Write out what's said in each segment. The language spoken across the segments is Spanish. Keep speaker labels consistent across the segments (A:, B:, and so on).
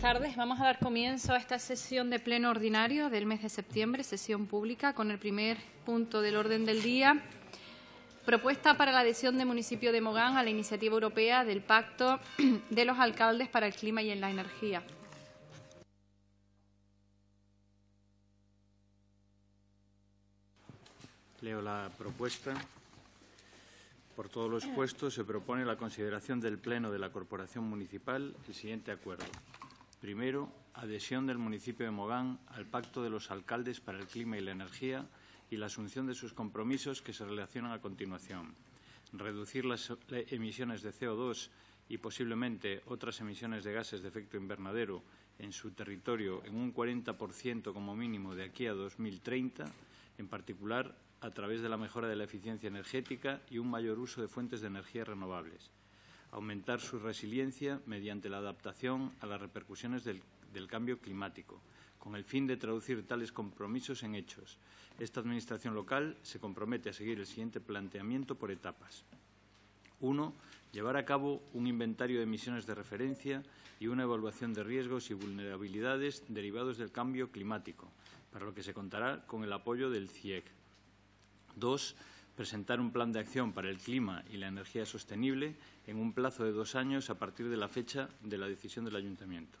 A: tardes. Vamos a dar comienzo a esta sesión de pleno ordinario del mes de septiembre, sesión pública, con el primer punto del orden del día. Propuesta para la adhesión del municipio de Mogán a la iniciativa europea del Pacto de los Alcaldes para el Clima y en la Energía.
B: Leo la propuesta. Por todos los puestos, se propone la consideración del Pleno de la Corporación Municipal el siguiente acuerdo. Primero, adhesión del municipio de Mogán al Pacto de los Alcaldes para el Clima y la Energía y la asunción de sus compromisos que se relacionan a continuación. Reducir las eh, emisiones de CO2 y posiblemente otras emisiones de gases de efecto invernadero en su territorio en un 40% como mínimo de aquí a 2030, en particular a través de la mejora de la eficiencia energética y un mayor uso de fuentes de energía renovables aumentar su resiliencia mediante la adaptación a las repercusiones del, cambio climático, con el fin de traducir tales compromisos en hechos. Esta Administración local se compromete a seguir el siguiente planteamiento por etapas. uno, Llevar a cabo un inventario de emisiones de referencia y una evaluación de riesgos y vulnerabilidades derivados del cambio climático, para lo que se contará con el apoyo del CIEC presentar un plan de acción para el clima y la energía sostenible en un plazo de dos años a partir de la fecha de la decisión del Ayuntamiento.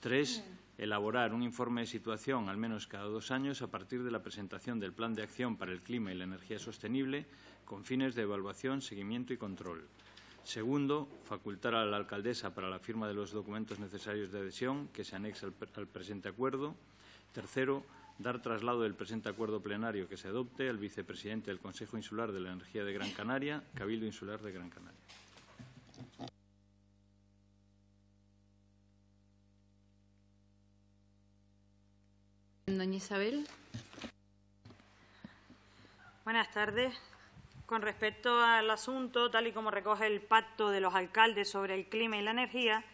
B: Tres, elaborar un informe de situación al menos cada dos años a partir de la presentación del Plan de Acción para el Clima y la Energía Sostenible con fines de evaluación, seguimiento y control. Segundo, facultar a la alcaldesa para la firma de los documentos necesarios de adhesión que se anexa al, presente acuerdo. Tercero, dar traslado del presente acuerdo plenario que se adopte al vicepresidente del Consejo Insular de la Energía de Gran Canaria, Cabildo Insular de Gran Canaria.
A: Doña Isabel.
C: Buenas tardes. Con respecto al asunto, tal y como recoge el Pacto de los Alcaldes sobre el Clima y la Energía,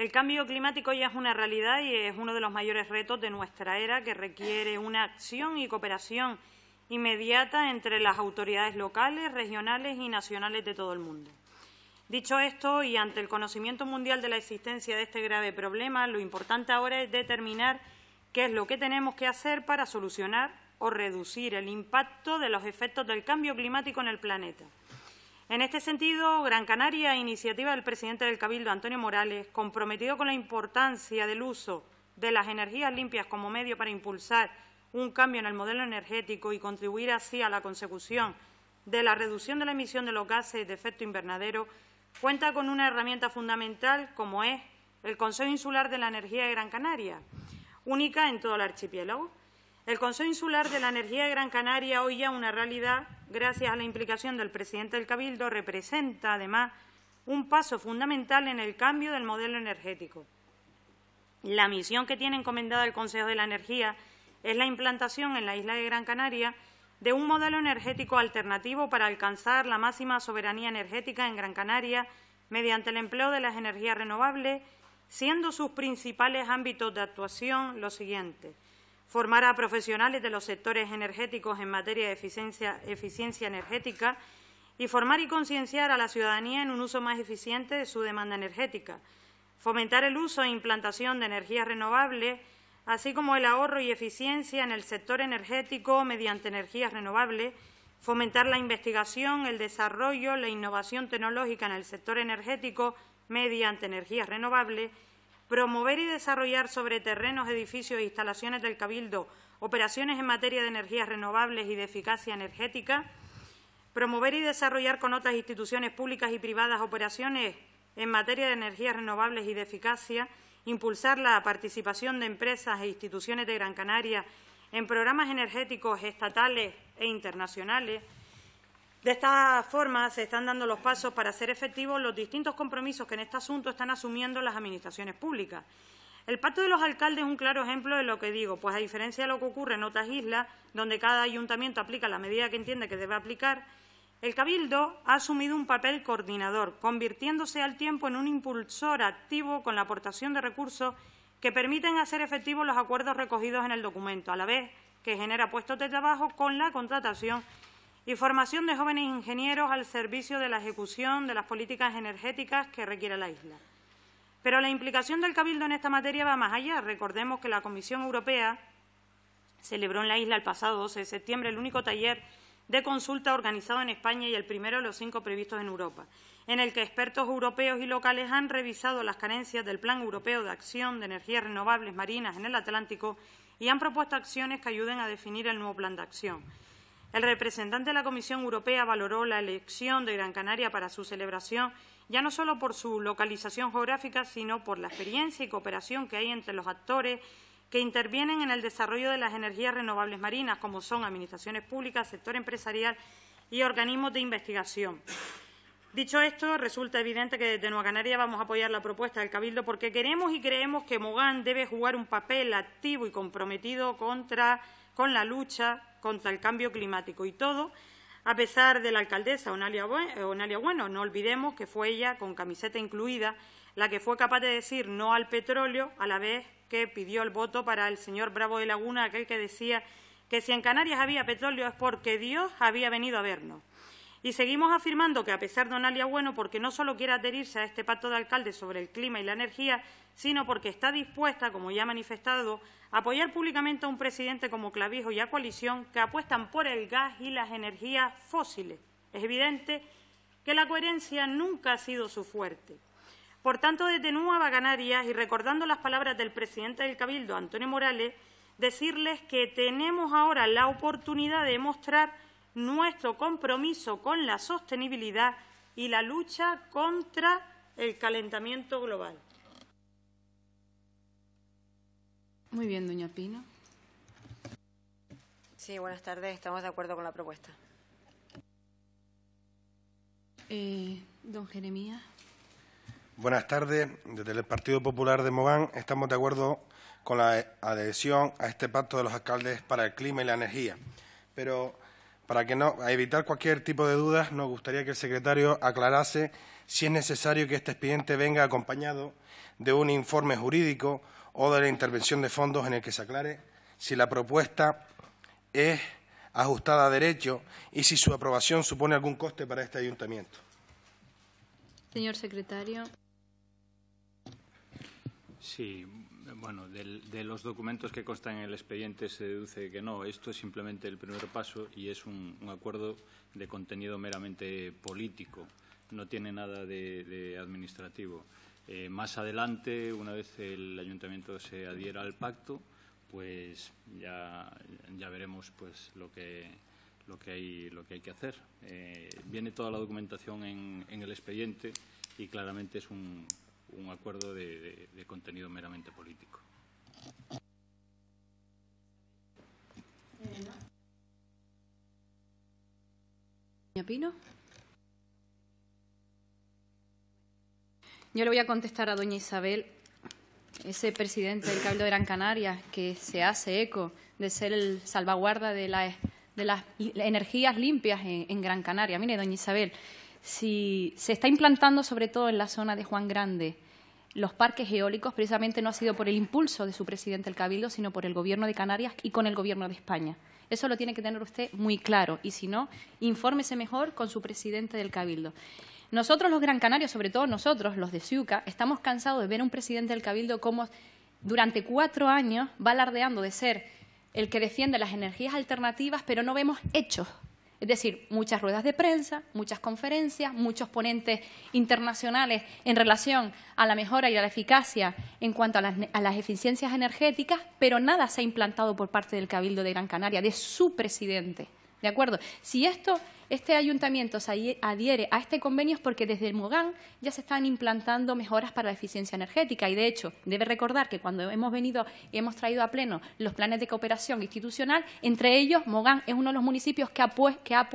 C: el cambio climático ya es una realidad y es uno de los mayores retos de nuestra era que requiere una acción y cooperación inmediata entre las autoridades locales, regionales y nacionales de todo el mundo. Dicho esto, y ante el conocimiento mundial de la existencia de este grave problema, lo importante ahora es determinar qué es lo que tenemos que hacer para solucionar o reducir el impacto de los efectos del cambio climático en el planeta. En este sentido, Gran Canaria, iniciativa del presidente del Cabildo, Antonio Morales, comprometido con la importancia del uso de las energías limpias como medio para impulsar un cambio en el modelo energético y contribuir así a la consecución de la reducción de la emisión de los gases de efecto invernadero, cuenta con una herramienta fundamental como es el Consejo Insular de la Energía de Gran Canaria, única en todo el archipiélago. El Consejo Insular de la Energía de Gran Canaria, hoy ya una realidad, gracias a la implicación del presidente del Cabildo, representa además un paso fundamental en el cambio del modelo energético. La misión que tiene encomendada el Consejo de la Energía es la implantación en la isla de Gran Canaria de un modelo energético alternativo para alcanzar la máxima soberanía energética en Gran Canaria mediante el empleo de las energías renovables, siendo sus principales ámbitos de actuación los siguientes – formar a profesionales de los sectores energéticos en materia de eficiencia, energética y formar y concienciar a la ciudadanía en un uso más eficiente de su demanda energética, fomentar el uso e implantación de energías renovables, así como el ahorro y eficiencia en el sector energético mediante energías renovables, fomentar la investigación, el desarrollo, la innovación tecnológica en el sector energético mediante energías renovables promover y desarrollar sobre terrenos, edificios e instalaciones del Cabildo operaciones en materia de energías renovables y de eficacia energética, promover y desarrollar con otras instituciones públicas y privadas operaciones en materia de energías renovables y de eficacia, impulsar la participación de empresas e instituciones de Gran Canaria en programas energéticos estatales e internacionales, de esta forma, se están dando los pasos para hacer efectivos los distintos compromisos que en este asunto están asumiendo las administraciones públicas. El pacto de los alcaldes es un claro ejemplo de lo que digo, pues a diferencia de lo que ocurre en otras islas, donde cada ayuntamiento aplica la medida que entiende que debe aplicar, el Cabildo ha asumido un papel coordinador, convirtiéndose al tiempo en un impulsor activo con la aportación de recursos que permiten hacer efectivos los acuerdos recogidos en el documento, a la vez que genera puestos de trabajo con la contratación y formación de jóvenes ingenieros al servicio de la ejecución de las políticas energéticas que requiere la isla. Pero la implicación del Cabildo en esta materia va más allá. Recordemos que la Comisión Europea celebró en la isla el pasado 12 de septiembre el único taller de consulta organizado en España y el primero de los cinco previstos en Europa, en el que expertos europeos y locales han revisado las carencias del Plan Europeo de Acción de Energías Renovables Marinas en el Atlántico y han propuesto acciones que ayuden a definir el nuevo plan de acción. El representante de la Comisión Europea valoró la elección de Gran Canaria para su celebración, ya no solo por su localización geográfica, sino por la experiencia y cooperación que hay entre los actores que intervienen en el desarrollo de las energías renovables marinas, como son administraciones públicas, sector empresarial y organismos de investigación. Dicho esto, resulta evidente que desde Nueva Canaria vamos a apoyar la propuesta del Cabildo porque queremos y creemos que Mogán debe jugar un papel activo y comprometido contra, con la lucha contra el cambio climático y todo, a pesar de la alcaldesa Onalia Bueno, no olvidemos que fue ella, con camiseta incluida, la que fue capaz de decir no al petróleo, a la vez que pidió el voto para el señor Bravo de Laguna, aquel que decía que si en Canarias había petróleo es porque Dios había venido a vernos. Y seguimos afirmando que, a pesar de Donalia Bueno, porque no solo quiere adherirse a este pacto de alcaldes sobre el clima y la energía, sino porque está dispuesta, como ya ha manifestado, a apoyar públicamente a un presidente como Clavijo y a coalición que apuestan por el gas y las energías fósiles. Es evidente que la coherencia nunca ha sido su fuerte. Por tanto, desde Nueva Canarias, y recordando las palabras del presidente del Cabildo, Antonio Morales, decirles que tenemos ahora la oportunidad de mostrar nuestro compromiso con la sostenibilidad y la lucha contra el calentamiento global.
A: Muy bien, doña Pino.
C: Sí, buenas tardes. Estamos de acuerdo con la propuesta.
A: Eh, don Jeremías.
D: Buenas tardes. Desde el Partido Popular de Mogán estamos de acuerdo con la adhesión a este pacto de los alcaldes para el clima y la energía. Pero para que no, evitar cualquier tipo de dudas, nos gustaría que el secretario aclarase si es necesario que este expediente venga acompañado de un informe jurídico o de la intervención de fondos en el que se aclare si la propuesta es ajustada a derecho y si su aprobación supone algún coste para este ayuntamiento.
A: Señor secretario.
B: Sí, bueno, de los documentos que constan en el expediente se deduce que no. Esto es simplemente el primer paso y es un, acuerdo de contenido meramente político. No tiene nada de, administrativo. Eh, más adelante, una vez el ayuntamiento se adhiera al pacto, pues ya, ya veremos pues lo que lo que hay lo que hay que hacer. Eh, viene toda la documentación en el expediente y claramente es un, un acuerdo de, contenido meramente político.
A: Yo le voy a contestar a doña Isabel, ese presidente del Cabildo de Gran Canaria que se hace eco de ser el salvaguarda de, las energías limpias en Gran Canaria. Mire, doña Isabel, si se está implantando sobre todo en la zona de Juan Grande, los parques eólicos precisamente no ha sido por el impulso de su presidente el Cabildo, sino por el Gobierno de Canarias y con el Gobierno de España. Eso lo tiene que tener usted muy claro y, si no, infórmese mejor con su presidente del Cabildo. Nosotros los Gran Canarios, sobre todo nosotros, los de Siuca, estamos cansados de ver a un presidente del Cabildo como durante cuatro años va alardeando de ser el que defiende las energías alternativas, pero no vemos hechos es decir, muchas ruedas de prensa, muchas conferencias, muchos ponentes internacionales en relación a la mejora y a la eficacia en cuanto a las, a las eficiencias energéticas, pero nada se ha implantado por parte del Cabildo de Gran Canaria, de su presidente. ¿De acuerdo? Si esto, este ayuntamiento se adhiere a este convenio es porque desde Mogán ya se están implantando mejoras para la eficiencia energética y, de hecho, debe recordar que cuando hemos venido y hemos traído a pleno los planes de cooperación institucional, entre ellos Mogán es uno de los municipios que ha, que ha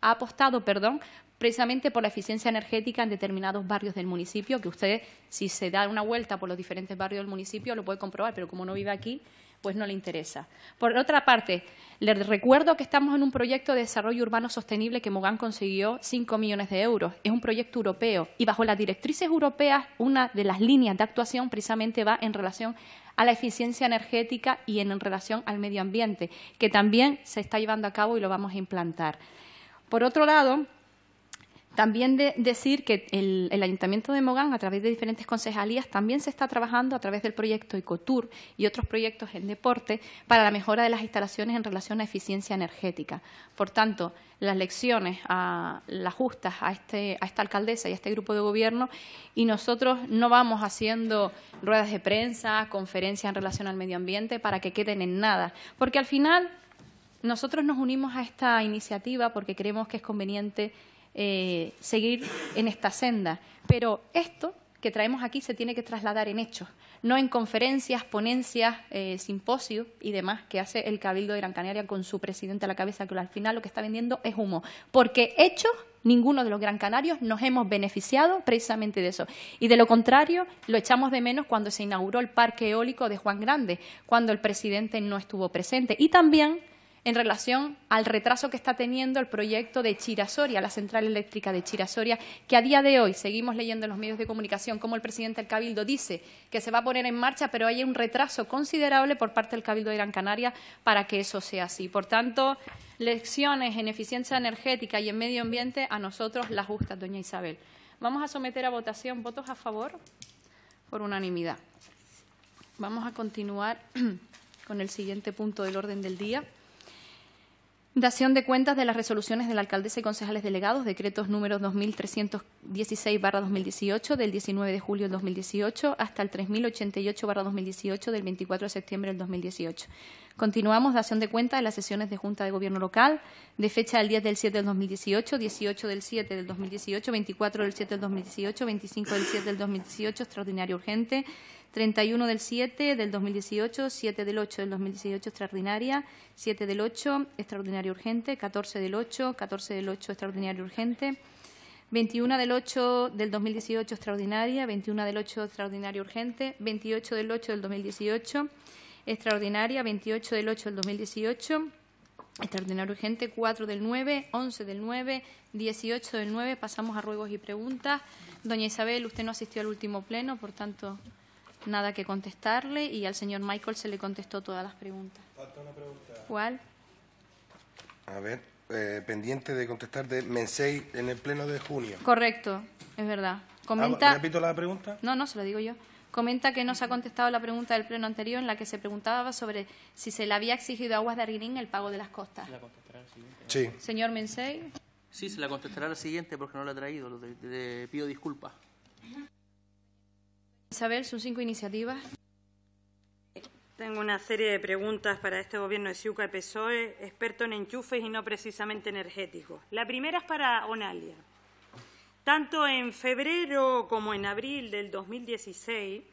A: ha apostado, perdón, precisamente por la eficiencia energética en determinados barrios del municipio, que usted, si se da una vuelta por los diferentes barrios del municipio, lo puede comprobar, pero como no vive aquí, pues no le interesa. Por otra parte, les recuerdo que estamos en un proyecto de desarrollo urbano sostenible que Mogán consiguió cinco millones de euros. Es un proyecto europeo y bajo las directrices europeas una de las líneas de actuación precisamente va en relación a la eficiencia energética y en relación al medio ambiente, que también se está llevando a cabo y lo vamos a implantar. Por otro lado, también decir que el, Ayuntamiento de Mogán, a través de diferentes concejalías, también se está trabajando a través del proyecto EcoTour y otros proyectos en deporte para la mejora de las instalaciones en relación a eficiencia energética. Por tanto, las lecciones las justas a, este, a esta alcaldesa y a este grupo de gobierno y nosotros no vamos haciendo ruedas de prensa, conferencias en relación al medio ambiente para que queden en nada, porque al final nosotros nos unimos a esta iniciativa porque creemos que es conveniente eh, seguir en esta senda. Pero esto que traemos aquí se tiene que trasladar en hechos, no en conferencias, ponencias, eh, simposios y demás que hace el Cabildo de Gran Canaria con su presidente a la cabeza, que al final lo que está vendiendo es humo. Porque hechos, ninguno de los Gran Canarios nos hemos beneficiado precisamente de eso. Y de lo contrario, lo echamos de menos cuando se inauguró el parque eólico de Juan Grande, cuando el presidente no estuvo presente. Y también en relación al retraso que está teniendo el proyecto de Chirasoria, la central eléctrica de Chirasoria, que a día de hoy seguimos leyendo en los medios de comunicación como el presidente del Cabildo dice que se va a poner en marcha, pero hay un retraso considerable por parte del Cabildo de Gran Canaria para que eso sea así. Por tanto, lecciones en eficiencia energética y en medio ambiente a nosotros las gusta, doña Isabel. Vamos a someter a votación votos a favor por unanimidad. Vamos a continuar con el siguiente punto del orden del día. Dación de cuentas de las resoluciones de la alcaldesa y concejales delegados, decretos números 2316-2018 del 19 de julio del 2018 hasta el 3088-2018 del 24 de septiembre del 2018. Continuamos dación de cuentas de las sesiones de Junta de Gobierno Local de fecha del 10 del 7 del 2018, 18 del 7 del 2018, 24 del 7 del 2018, 25 del 7 del 2018, extraordinario urgente, 31 del 7 del 2018, 7 del 8 del 2018 extraordinaria, 7 del 8 extraordinario urgente, 14 del 8, 14 del 8 extraordinario urgente, 21 del 8 del 2018 extraordinaria, 21 del 8 extraordinario urgente, 28 del 8 del 2018 extraordinaria, 28 del 8 del 2018 extraordinario urgente, 4 del 9, 11 del 9, 18 del 9. Pasamos a ruegos y preguntas. Doña Isabel, usted no asistió al último pleno, por tanto nada que contestarle y al señor Michael se le contestó todas las preguntas.
D: Falta una pregunta. ¿Cuál? A ver, eh, pendiente de contestar de Mensei en el pleno de junio.
A: Correcto, es verdad. Comenta. Ah,
D: ¿Repito la pregunta?
A: No, no, se lo digo yo. Comenta que no se ha contestado la pregunta del pleno anterior en la que se preguntaba sobre si se le había exigido a Aguas de Arguinín el pago de las costas. Se La
E: contestará al siguiente. Sí.
A: Señor Mensei.
E: Sí, se la contestará al siguiente porque no la ha traído. Le pido disculpas.
A: Isabel, ¿son cinco iniciativas. Tengo una serie de
C: preguntas para este gobierno de Ciuca y PSOE, experto en enchufes y no precisamente energéticos. La primera es para Onalia. Tanto en febrero como en abril del 2016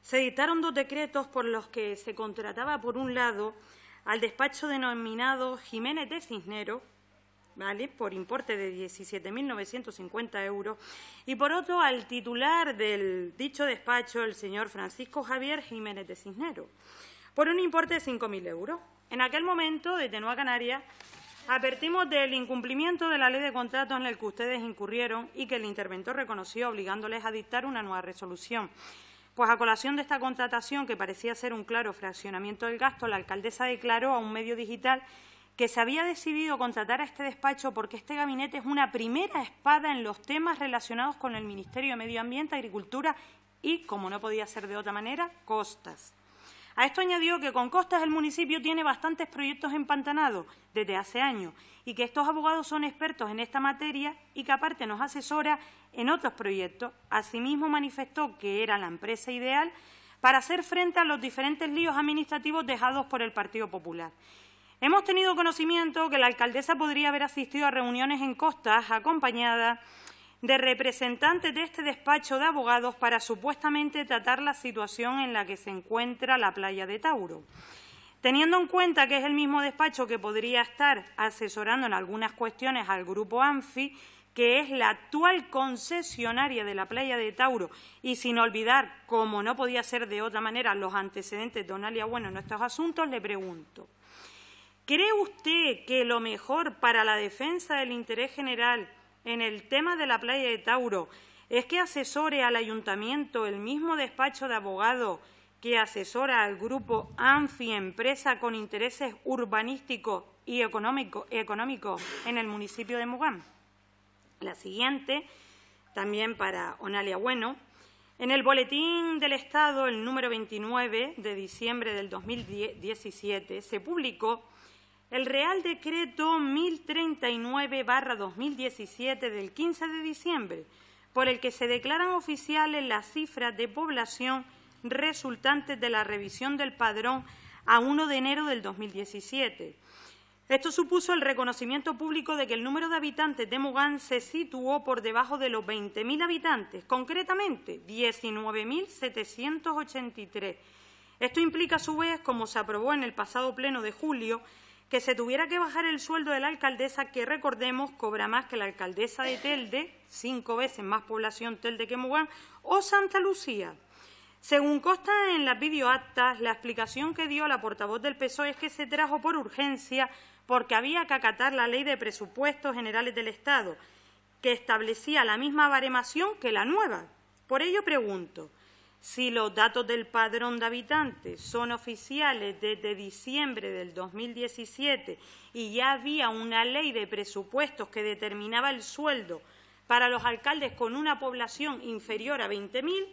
C: se editaron dos decretos por los que se contrataba, por un lado, al despacho denominado Jiménez de Cisneros por importe de 17.950 euros, y por otro al titular del dicho despacho, el señor Francisco Javier Jiménez de Cisnero, por un importe de 5.000 euros. En aquel momento, de Nueva Canarias, Advertimos del incumplimiento de la ley de contratos en el que ustedes incurrieron y que el interventor reconoció obligándoles a dictar una nueva resolución. Pues a colación de esta contratación, que parecía ser un claro fraccionamiento del gasto, la alcaldesa declaró a un medio digital que se había decidido contratar a este despacho porque este gabinete es una primera espada en los temas relacionados con el Ministerio de Medio Ambiente, Agricultura y, como no podía ser de otra manera, costas. A esto añadió que con costas el municipio tiene bastantes proyectos empantanados desde hace años y que estos abogados son expertos en esta materia y que aparte nos asesora en otros proyectos. Asimismo manifestó que era la empresa ideal para hacer frente a los diferentes líos administrativos dejados por el Partido Popular Hemos tenido conocimiento que la alcaldesa podría haber asistido a reuniones en Costas acompañada de representantes de este despacho de abogados para supuestamente tratar la situación en la que se encuentra la playa de Tauro. Teniendo en cuenta que es el mismo despacho que podría estar asesorando en algunas cuestiones al grupo ANFI, que es la actual concesionaria de la playa de Tauro, y sin olvidar, como no podía ser de otra manera, los antecedentes de Donalia Bueno en estos asuntos, le pregunto. ¿Cree usted que lo mejor para la defensa del interés general en el tema de la playa de Tauro es que asesore al ayuntamiento el mismo despacho de abogado que asesora al grupo ANFI, empresa con intereses urbanísticos y económicos en el municipio de Mugán? La siguiente, también para Onalia Bueno. En el Boletín del Estado, el número 29 de diciembre del 2017, se publicó el Real Decreto 1039-2017 del 15 de diciembre, por el que se declaran oficiales las cifras de población resultantes de la revisión del padrón a 1 de enero del 2017. Esto supuso el reconocimiento público de que el número de habitantes de Mogán se situó por debajo de los 20.000 habitantes, concretamente 19.783. Esto implica, a su vez, como se aprobó en el pasado pleno de julio, que se tuviera que bajar el sueldo de la alcaldesa, que recordemos cobra más que la alcaldesa de Telde, cinco veces más población Telde que Mugán, o Santa Lucía. Según consta en las videoactas, la explicación que dio la portavoz del PSOE es que se trajo por urgencia porque había que acatar la Ley de Presupuestos Generales del Estado, que establecía la misma baremación que la nueva. Por ello pregunto, si los datos del padrón de habitantes son oficiales desde diciembre del 2017 y ya había una ley de presupuestos que determinaba el sueldo para los alcaldes con una población inferior a 20.000,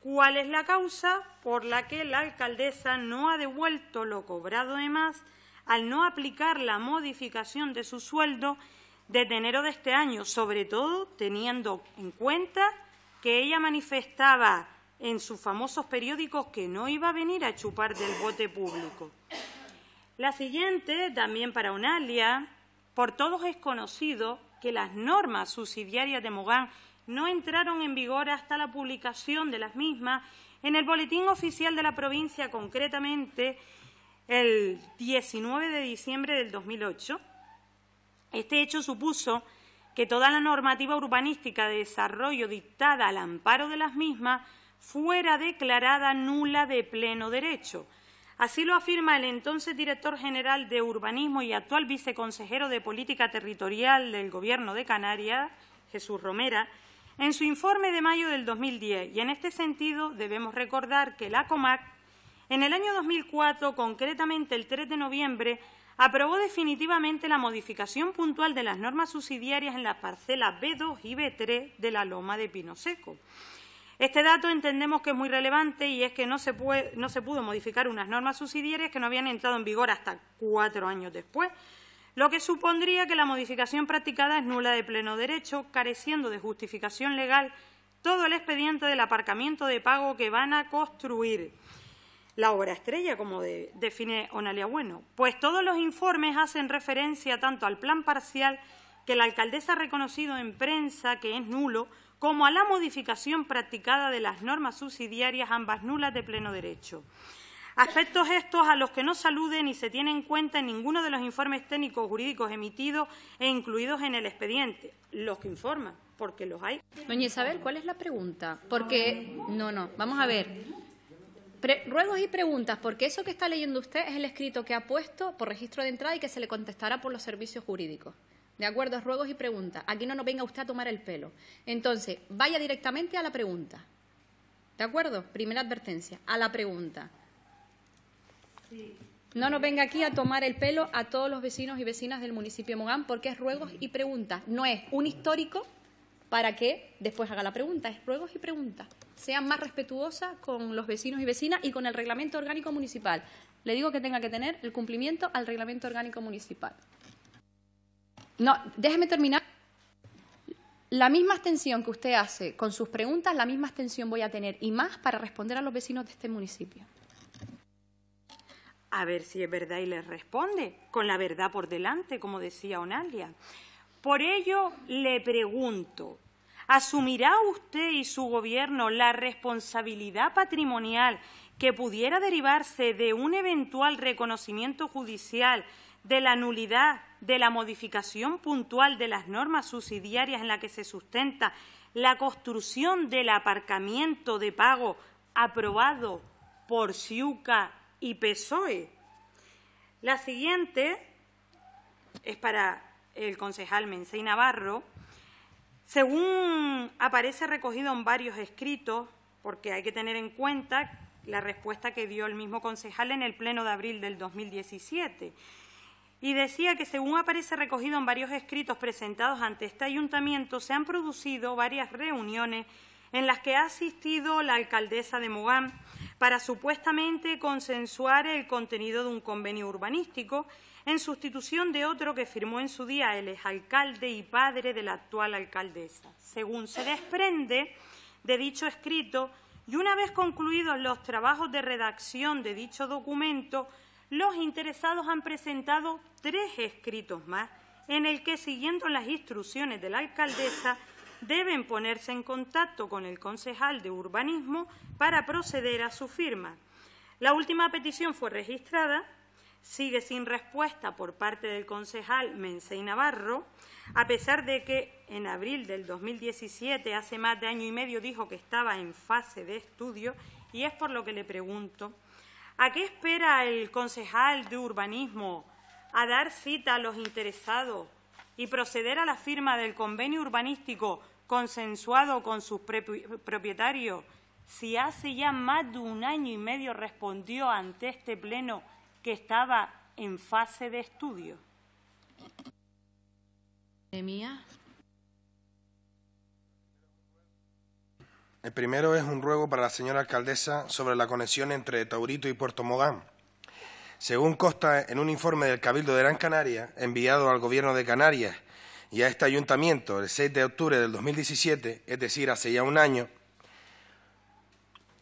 C: ¿cuál es la causa por la que la alcaldesa no ha devuelto lo cobrado de más al no aplicar la modificación de su sueldo desde enero de este año, sobre todo teniendo en cuenta que ella manifestaba en sus famosos periódicos que no iba a venir a chupar del bote público. La siguiente, también para Unalia, por todos es conocido que las normas subsidiarias de Mogán no entraron en vigor hasta la publicación de las mismas en el Boletín Oficial de la Provincia, concretamente el 19 de diciembre del 2008. Este hecho supuso que toda la normativa urbanística de desarrollo dictada al amparo de las mismas fuera declarada nula de pleno derecho. Así lo afirma el entonces director general de Urbanismo y actual viceconsejero de Política Territorial del Gobierno de Canarias, Jesús Romera, en su informe de mayo del 2010. Y en este sentido debemos recordar que la COMAC, en el año 2004, concretamente el 3 de noviembre, aprobó definitivamente la modificación puntual de las normas subsidiarias en las parcelas B2 y B3 de la Loma de Pino Seco. Este dato entendemos que es muy relevante y es que no se, puede, no se pudo modificar unas normas subsidiarias que no habían entrado en vigor hasta cuatro años después, lo que supondría que la modificación practicada es nula de pleno derecho, careciendo de justificación legal todo el expediente del aparcamiento de pago que van a construir. La obra estrella, como define Onalia Bueno, pues todos los informes hacen referencia tanto al plan parcial que la alcaldesa ha reconocido en prensa que es nulo, como a la modificación practicada de las normas subsidiarias, ambas nulas de pleno derecho. Aspectos estos a los que no saluden ni se tiene en cuenta en ninguno de los informes técnicos jurídicos emitidos e incluidos en el
A: expediente, los que informan, porque los hay. Doña Isabel, ¿cuál es la pregunta? Porque, no, no, vamos a ver. ruegos y preguntas, porque eso que está leyendo usted es el escrito que ha puesto por registro de entrada y que se le contestará por los servicios jurídicos. De acuerdo, ruegos y preguntas. Aquí no nos venga usted a tomar el pelo. Entonces, vaya directamente a la pregunta. ¿De acuerdo? Primera advertencia, a la pregunta. No nos venga aquí a tomar el pelo a todos los vecinos y vecinas del municipio de Mogán porque es ruegos y preguntas. No es un histórico para que después haga la pregunta, es ruegos y preguntas. Sean más respetuosa con los vecinos y vecinas y con el reglamento orgánico municipal. Le digo que tenga que tener el cumplimiento al reglamento orgánico municipal. No, déjeme terminar. La misma extensión que usted hace con sus preguntas, la misma extensión voy a tener y más para responder a los vecinos de este municipio.
C: A ver si es verdad y les responde, con la verdad por delante, como decía Onalia. Por ello, le pregunto, ¿asumirá usted y su gobierno la responsabilidad patrimonial que pudiera derivarse de un eventual reconocimiento judicial de la nulidad de la modificación puntual de las normas subsidiarias en la que se sustenta la construcción del aparcamiento de pago aprobado por Ciuca y PSOE. La siguiente es para el concejal Mensei Navarro. Según aparece recogido en varios escritos, porque hay que tener en cuenta la respuesta que dio el mismo concejal en el pleno de abril del 2017 y decía que, según aparece recogido en varios escritos presentados ante este ayuntamiento, se han producido varias reuniones en las que ha asistido la alcaldesa de Mogán para supuestamente consensuar el contenido de un convenio urbanístico en sustitución de otro que firmó en su día el exalcalde y padre de la actual alcaldesa. Según se desprende de dicho escrito, y una vez concluidos los trabajos de redacción de dicho documento, los interesados han presentado tres escritos más en el que, siguiendo las instrucciones de la alcaldesa, deben ponerse en contacto con el concejal de urbanismo para proceder a su firma. La última petición fue registrada, sigue sin respuesta por parte del concejal Mensey Navarro, a pesar de que en abril del 2017, hace más de año y medio, dijo que estaba en fase de estudio, y es por lo que le pregunto ¿A qué espera el concejal de urbanismo? ¿A dar cita a los interesados y proceder a la firma del convenio urbanístico consensuado con sus propietarios? Si hace ya más de un año y medio respondió ante este pleno que estaba en fase de estudio.
D: El primero es un ruego para la señora alcaldesa sobre la conexión entre Taurito y Puerto Mogán. Según consta en un informe del Cabildo de Gran Canaria, enviado al Gobierno de Canarias y a este ayuntamiento el 6 de octubre del 2017, es decir, hace ya un año,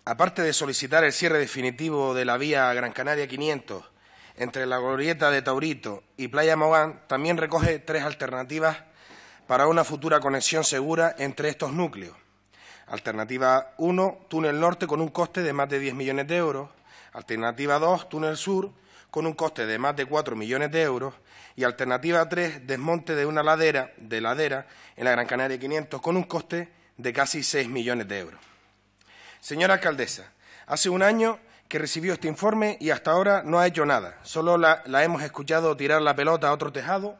D: aparte de solicitar el cierre definitivo de la vía Gran Canaria 500 entre la glorieta de Taurito y Playa Mogán, también recoge tres alternativas para una futura conexión segura entre estos núcleos. Alternativa 1, túnel norte con un coste de más de 10 millones de euros. Alternativa 2, túnel sur con un coste de más de 4 millones de euros. Y alternativa 3, desmonte de una ladera de ladera en la Gran Canaria 500 con un coste de casi 6 millones de euros. Señora alcaldesa, hace un año que recibió este informe y hasta ahora no ha hecho nada. Solo la, la hemos escuchado tirar la pelota a otro tejado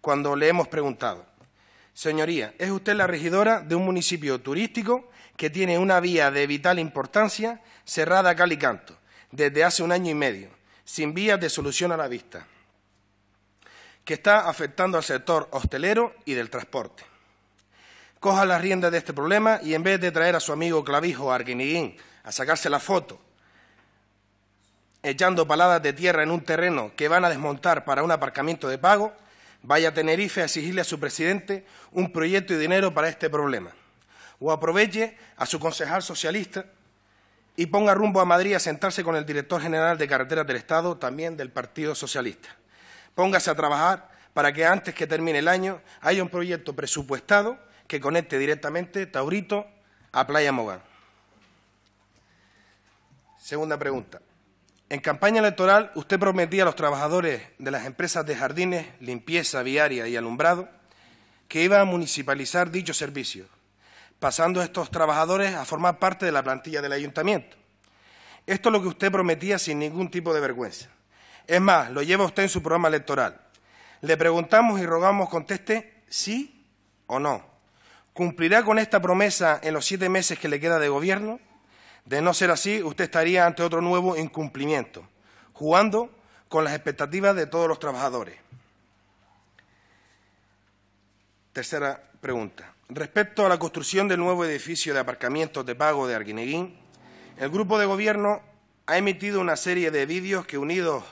D: cuando le hemos preguntado. Señoría, es usted la regidora de un municipio turístico que tiene una vía de vital importancia cerrada a cal y canto desde hace un año y medio, sin vías de solución a la vista, que está afectando al sector hostelero y del transporte. Coja las riendas de este problema y en vez de traer a su amigo Clavijo Arguiniguín a sacarse la foto, echando paladas de tierra en un terreno que van a desmontar para un aparcamiento de pago, vaya a Tenerife a exigirle a su presidente un proyecto y dinero para este problema. O aproveche a su concejal socialista y ponga rumbo a Madrid a sentarse con el director general de carreteras del Estado, también del Partido Socialista. Póngase a trabajar para que antes que termine el año haya un proyecto presupuestado que conecte directamente Taurito a Playa Mogán. Segunda pregunta. En campaña electoral usted prometía a los trabajadores de las empresas de jardines, limpieza viaria y alumbrado que iba a municipalizar dichos servicios, pasando a estos trabajadores a formar parte de la plantilla del ayuntamiento. Esto es lo que usted prometía sin ningún tipo de vergüenza. Es más, lo lleva usted en su programa electoral. Le preguntamos y rogamos conteste sí o no. ¿Cumplirá con esta promesa en los siete meses que le queda de gobierno? De no ser así, usted estaría ante otro nuevo incumplimiento, jugando con las expectativas de todos los trabajadores. Tercera pregunta. Respecto a la construcción del nuevo edificio de aparcamientos de pago de Arguineguín, el grupo de gobierno ha emitido una serie de vídeos que, unidos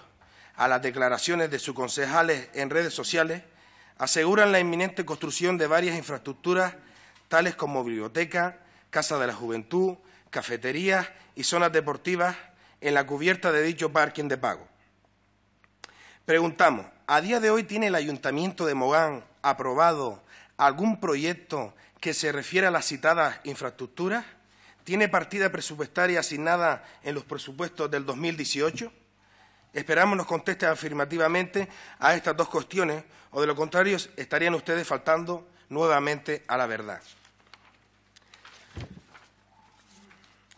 D: a las declaraciones de sus concejales en redes sociales, aseguran la inminente construcción de varias infraestructuras, tales como biblioteca, Casa de la Juventud, cafeterías y zonas deportivas en la cubierta de dicho parking de pago. Preguntamos, ¿a día de hoy tiene el Ayuntamiento de Mogán aprobado algún proyecto que se refiere a las citadas infraestructuras? ¿Tiene partida presupuestaria asignada en los presupuestos del 2018? Esperamos nos conteste afirmativamente a estas dos cuestiones, o de lo contrario estarían ustedes faltando nuevamente a la verdad.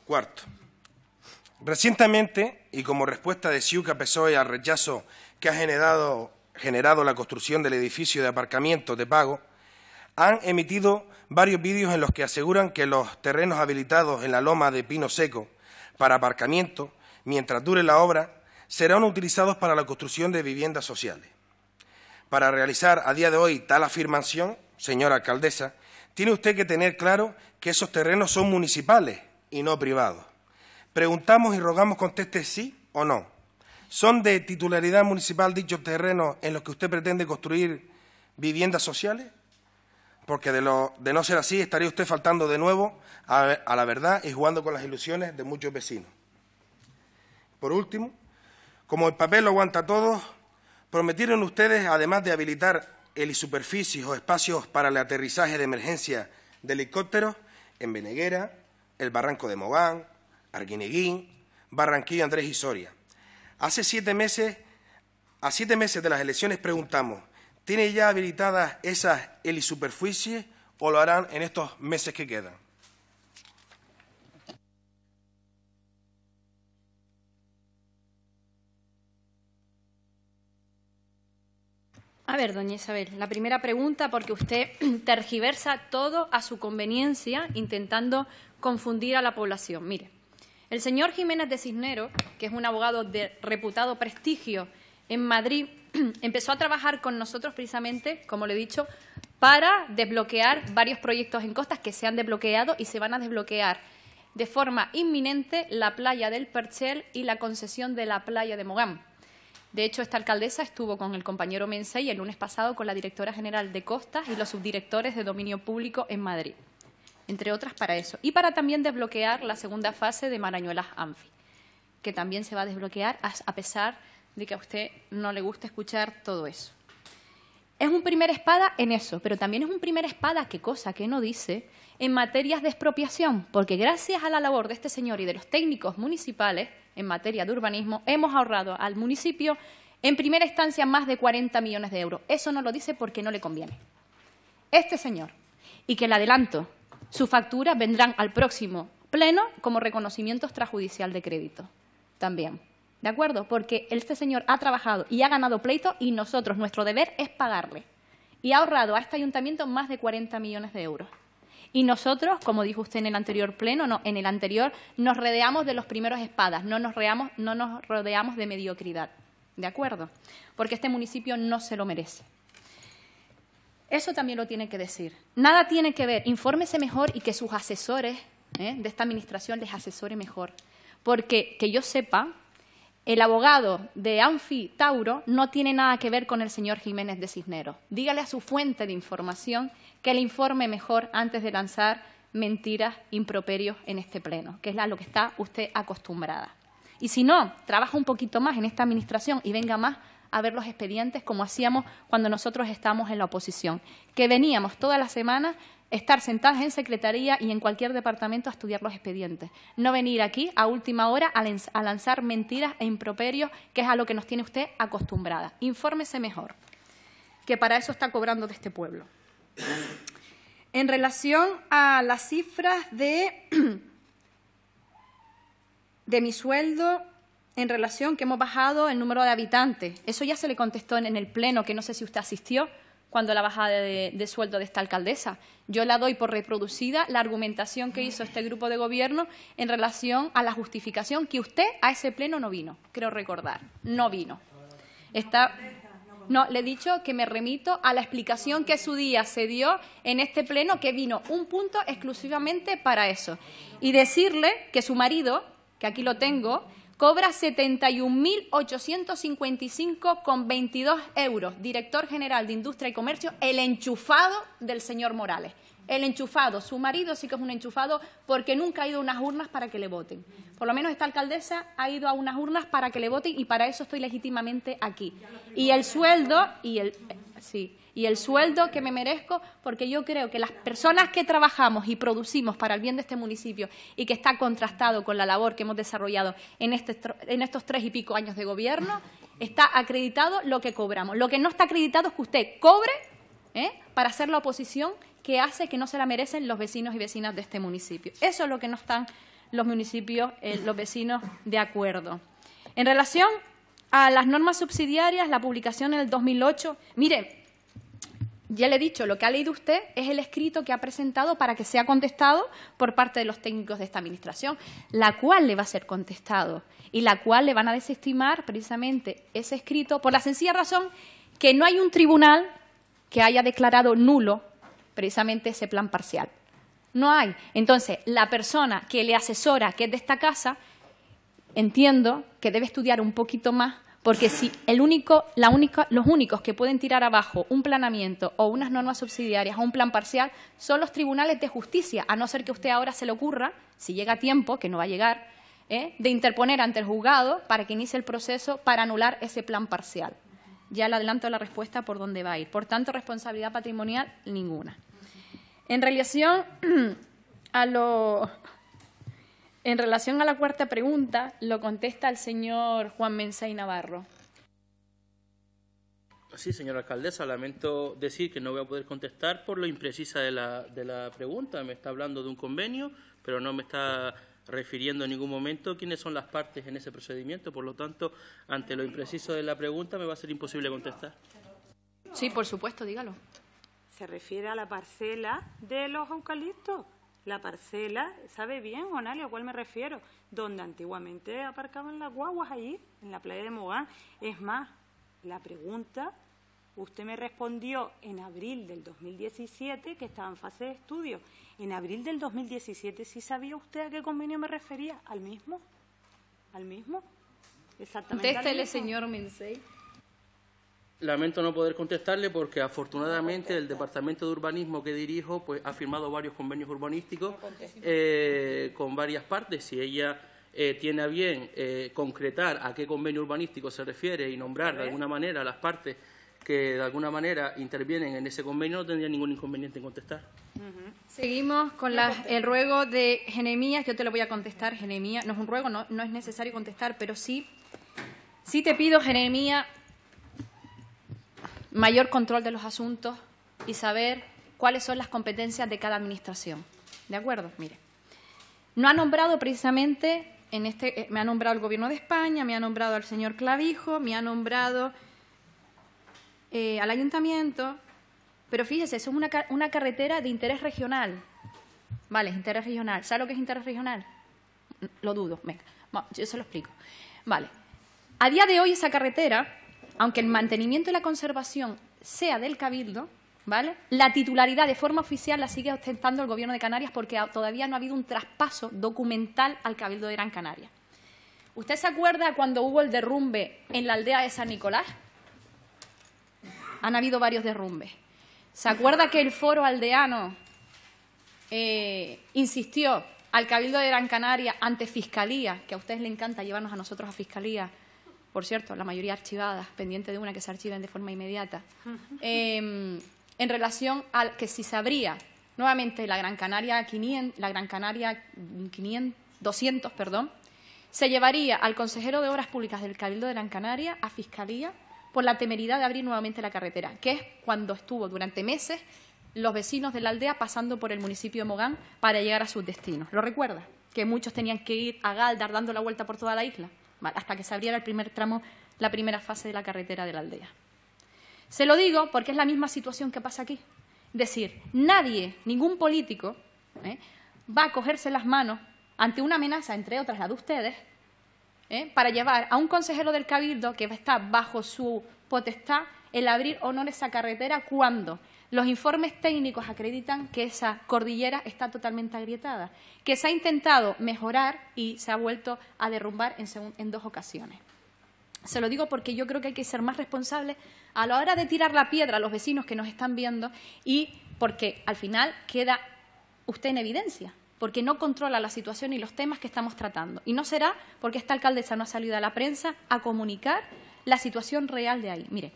D: Cuarto, recientemente, y como respuesta de SIUCA-PESOE al rechazo que ha generado la construcción del edificio de aparcamiento de pago, han emitido varios vídeos en los que aseguran que los terrenos habilitados en la loma de Pino Seco para aparcamiento, mientras dure la obra, serán utilizados para la construcción de viviendas sociales. Para realizar a día de hoy tal afirmación, señora alcaldesa, tiene usted que tener claro que esos terrenos son municipales y no privado. Preguntamos y rogamos conteste sí o no. ¿Son de titularidad municipal dichos terrenos en los que usted pretende construir viviendas sociales? Porque de, lo, de no ser así estaría usted faltando de nuevo a, la verdad y jugando con las ilusiones de muchos vecinos. Por último, como el papel lo aguanta todo, prometieron ustedes, además de habilitar superficies o espacios para el aterrizaje de emergencia de helicópteros en Beneguera, el Barranco de Mogán, Arguineguín, Barranquillo, Andrés y Soria. Hace siete meses, a siete meses de las elecciones preguntamos, ¿tiene ya habilitadas esas helisuperficies o lo harán en estos meses que quedan?
A: A ver, doña Isabel, la primera pregunta, porque usted tergiversa todo a su conveniencia, intentando confundir a la población. Mire, el señor Jiménez de Cisneros, que es un abogado de reputado prestigio en Madrid, empezó a trabajar con nosotros precisamente, como le he dicho, para desbloquear varios proyectos en costas que se han desbloqueado y se van a desbloquear de forma inminente la playa del Perchel y la concesión de la playa de Mogán. De hecho, esta alcaldesa estuvo con el compañero Mensei el lunes pasado con la directora general de Costas y los subdirectores de Dominio Público en Madrid entre otras para eso. Y para también desbloquear la segunda fase de Marañuelas Anfi, que también se va a desbloquear a pesar de que a usted no le gusta escuchar todo eso. Es un primer espada en eso, pero también es un primera espada, qué cosa, que no dice, en materias de expropiación, porque gracias a la labor de este señor y de los técnicos municipales en materia de urbanismo, hemos ahorrado al municipio en primera instancia más de 40 millones de euros. Eso no lo dice porque no le conviene. Este señor, y que le adelanto, sus facturas vendrán al próximo pleno como reconocimiento extrajudicial de crédito también. ¿De acuerdo? Porque este señor ha trabajado y ha ganado pleito y nosotros, nuestro deber es pagarle. Y ha ahorrado a este ayuntamiento más de 40 millones de euros. Y nosotros, como dijo usted en el anterior pleno, no, en el anterior, nos rodeamos de los primeros espadas, no nos, no nos rodeamos de mediocridad. ¿De acuerdo? Porque este municipio no se lo merece. Eso también lo tiene que decir. Nada tiene que ver. Infórmese mejor y que sus asesores ¿eh? de esta administración les asesore mejor. Porque, que yo sepa, el abogado de Anfi Tauro no tiene nada que ver con el señor Jiménez de Cisneros. Dígale a su fuente de información que le informe mejor antes de lanzar mentiras, improperios en este pleno, que es a lo que está usted acostumbrada. Y si no, trabaja un poquito más en esta administración y venga más a ver los expedientes como hacíamos cuando nosotros estábamos en la oposición, que veníamos todas las semanas estar sentadas en secretaría y en cualquier departamento a estudiar los expedientes. No venir aquí a última hora a lanzar mentiras e improperios, que es a lo que nos tiene usted acostumbrada. Infórmese mejor, que para eso está cobrando de este pueblo. En relación a las cifras de, de mi sueldo, en relación que hemos bajado el número de habitantes. Eso ya se le contestó en el pleno, que no sé si usted asistió cuando la bajada de, sueldo de esta alcaldesa. Yo la doy por reproducida la argumentación que hizo este grupo de gobierno en relación a la justificación que usted a ese pleno no vino, creo recordar, no vino. no, le he dicho que me remito a la explicación que su día se dio en este pleno, que vino un punto exclusivamente para eso. Y decirle que su marido, que aquí lo tengo, Cobra 71.855,22 euros, director general de Industria y Comercio, el enchufado del señor Morales. El enchufado, su marido sí que es un enchufado porque nunca ha ido a unas urnas para que le voten. Por lo menos esta alcaldesa ha ido a unas urnas para que le voten y para eso estoy legítimamente aquí. Y el sueldo y el eh, sí, y el sueldo que me merezco, porque yo creo que las personas que trabajamos y producimos para el bien de este municipio y que está contrastado con la labor que hemos desarrollado en, este, en estos tres y pico años de gobierno, está acreditado lo que cobramos. Lo que no está acreditado es que usted cobre ¿eh? para hacer la oposición que hace que no se la merecen los vecinos y vecinas de este municipio. Eso es lo que no están los municipios, eh, los vecinos de acuerdo. En relación a las normas subsidiarias, la publicación en el 2008, mire, ya le he dicho, lo que ha leído usted es el escrito que ha presentado para que sea contestado por parte de los técnicos de esta Administración, la cual le va a ser contestado y la cual le van a desestimar precisamente ese escrito por la sencilla razón que no hay un tribunal que haya declarado nulo precisamente ese plan parcial. No hay. Entonces, la persona que le asesora, que es de esta casa, entiendo que debe estudiar un poquito más porque si el único, la única, los únicos que pueden tirar abajo un planamiento o unas normas subsidiarias o un plan parcial son los tribunales de justicia, a no ser que usted ahora se le ocurra, si llega tiempo, que no va a llegar, ¿eh? de interponer ante el juzgado para que inicie el proceso para anular ese plan parcial. Ya le adelanto la respuesta por dónde va a ir. Por tanto, responsabilidad patrimonial ninguna. En relación a lo en relación a la cuarta pregunta, lo contesta el señor Juan Mensay Navarro.
E: Sí, señora alcaldesa, lamento decir que no voy a poder contestar por lo imprecisa de la, de la pregunta. Me está hablando de un convenio, pero no me está refiriendo en ningún momento quiénes son las partes en ese procedimiento. Por lo tanto, ante lo impreciso de la pregunta, me va a ser imposible contestar.
A: Sí, por supuesto, dígalo. ¿Se refiere a la
C: parcela de los eucaliptos? la parcela, ¿sabe bien, Onalia, a cuál me refiero? Donde antiguamente aparcaban las guaguas ahí, en la playa de Mogán. Es más, la pregunta, usted me respondió en abril del 2017 que estaba en fase de estudio. En abril del 2017, ¿sí sabía usted a qué convenio me refería? ¿Al mismo? ¿Al mismo? Exactamente. el señor
A: Mensei.
E: Lamento no poder contestarle porque afortunadamente el Departamento de Urbanismo que dirijo pues, ha firmado varios convenios urbanísticos eh, con varias partes. Si ella eh, tiene a bien eh, concretar a qué convenio urbanístico se refiere y nombrar de alguna manera las partes que de alguna manera intervienen en ese convenio, no tendría ningún inconveniente en contestar.
A: Seguimos con el ruego de Genemías. Yo te lo voy a contestar, Genemías. No es un ruego, no, es necesario contestar, pero sí, sí te pido, Genemías, mayor control de los asuntos y saber cuáles son las competencias de cada administración. ¿De acuerdo? Mire. No ha nombrado precisamente, en este, eh, me ha nombrado el Gobierno de España, me ha nombrado al señor Clavijo, me ha nombrado eh, al Ayuntamiento, pero fíjese, es una, una carretera de interés regional. Vale, interés regional. ¿Sabe lo que es interés regional? Lo dudo, yo se lo explico. Vale, a día de hoy esa carretera aunque el mantenimiento y la conservación sea del Cabildo, ¿vale? La titularidad de forma oficial la sigue ostentando el Gobierno de Canarias porque todavía no ha habido un traspaso documental al Cabildo de Gran Canaria. ¿Usted se acuerda cuando hubo el derrumbe en la aldea de San Nicolás? Han habido varios derrumbes. ¿Se acuerda que el foro aldeano eh, insistió al Cabildo de Gran Canaria ante Fiscalía, que a ustedes le encanta llevarnos a nosotros a Fiscalía, por cierto, la mayoría archivadas, pendiente de una que se archiven de forma inmediata, em, en relación al que si sabría, nuevamente la Gran Canaria, 500, la Gran Canaria 500, 200, perdón, se llevaría al consejero de Obras Públicas del Cabildo de Gran Canaria a Fiscalía por la temeridad de abrir nuevamente la carretera, que es cuando estuvo durante meses los vecinos de la aldea pasando por el municipio de Mogán para llegar a sus destinos. ¿Lo recuerda? Que muchos tenían que ir a Galdar dando la vuelta por toda la isla hasta que se abriera el primer tramo, la primera fase de la carretera de la aldea. Se lo digo porque es la misma situación que pasa aquí. Es decir, nadie, ningún político, ¿eh? va a cogerse las manos ante una amenaza, entre otras la de ustedes, ¿eh? para llevar a un consejero del Cabildo que está bajo su potestad el abrir o no esa carretera cuando los informes técnicos acreditan que esa cordillera está totalmente agrietada, que se ha intentado mejorar y se ha vuelto a derrumbar en, dos ocasiones. Se lo digo porque yo creo que hay que ser más responsables a la hora de tirar la piedra a los vecinos que nos están viendo y porque al final queda usted en evidencia, porque no controla la situación y los temas que estamos tratando. Y no será porque esta alcaldesa no ha salido a la prensa a comunicar la situación real de ahí. Mire,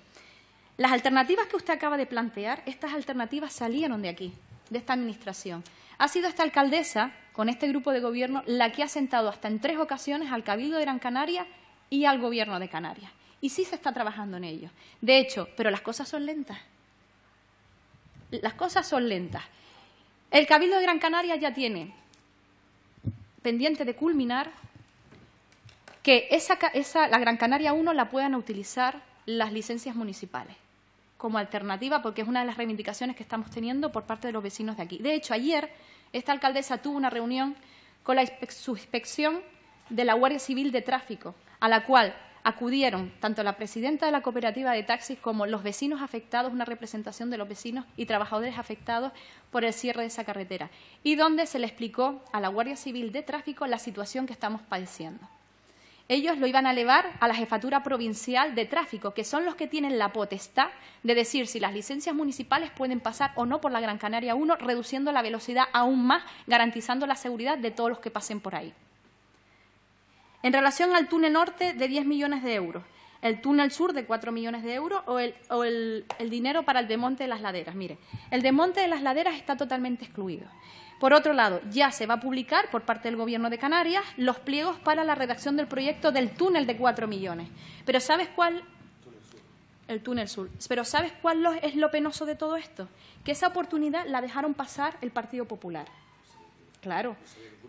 A: las alternativas que usted acaba de plantear, estas alternativas salieron de aquí, de esta Administración. Ha sido esta alcaldesa, con este grupo de gobierno, la que ha sentado hasta en tres ocasiones al Cabildo de Gran Canaria y al Gobierno de Canarias. Y sí se está trabajando en ello. De hecho, pero las cosas son lentas. Las cosas son lentas. El Cabildo de Gran Canaria ya tiene pendiente de culminar que la Gran Canaria 1 la puedan utilizar las licencias municipales como alternativa porque es una de las reivindicaciones que estamos teniendo por parte de los vecinos de aquí. De hecho, ayer esta alcaldesa tuvo una reunión con la subinspección de la Guardia Civil de Tráfico, a la cual acudieron tanto la presidenta de la cooperativa de taxis como los vecinos afectados, una representación de los vecinos y trabajadores afectados por el cierre de esa carretera, y donde se le explicó a la Guardia Civil de Tráfico la situación que estamos padeciendo ellos lo iban a elevar a la jefatura provincial de tráfico, que son los que tienen la potestad de decir si las licencias municipales pueden pasar o no por la Gran Canaria 1, reduciendo la velocidad aún más, garantizando la seguridad de todos los que pasen por ahí. En relación al túnel norte de 10 millones de euros, el túnel sur de 4 millones de euros o, el, dinero para el demonte de las laderas. Mire, el demonte de las laderas está totalmente excluido. Por otro lado, ya se va a publicar por parte del Gobierno de Canarias los pliegos para la redacción del proyecto del túnel de cuatro millones. Pero ¿sabes cuál? El Pero ¿sabes cuál es lo penoso de todo esto? Que esa oportunidad la dejaron pasar el Partido Popular. Claro.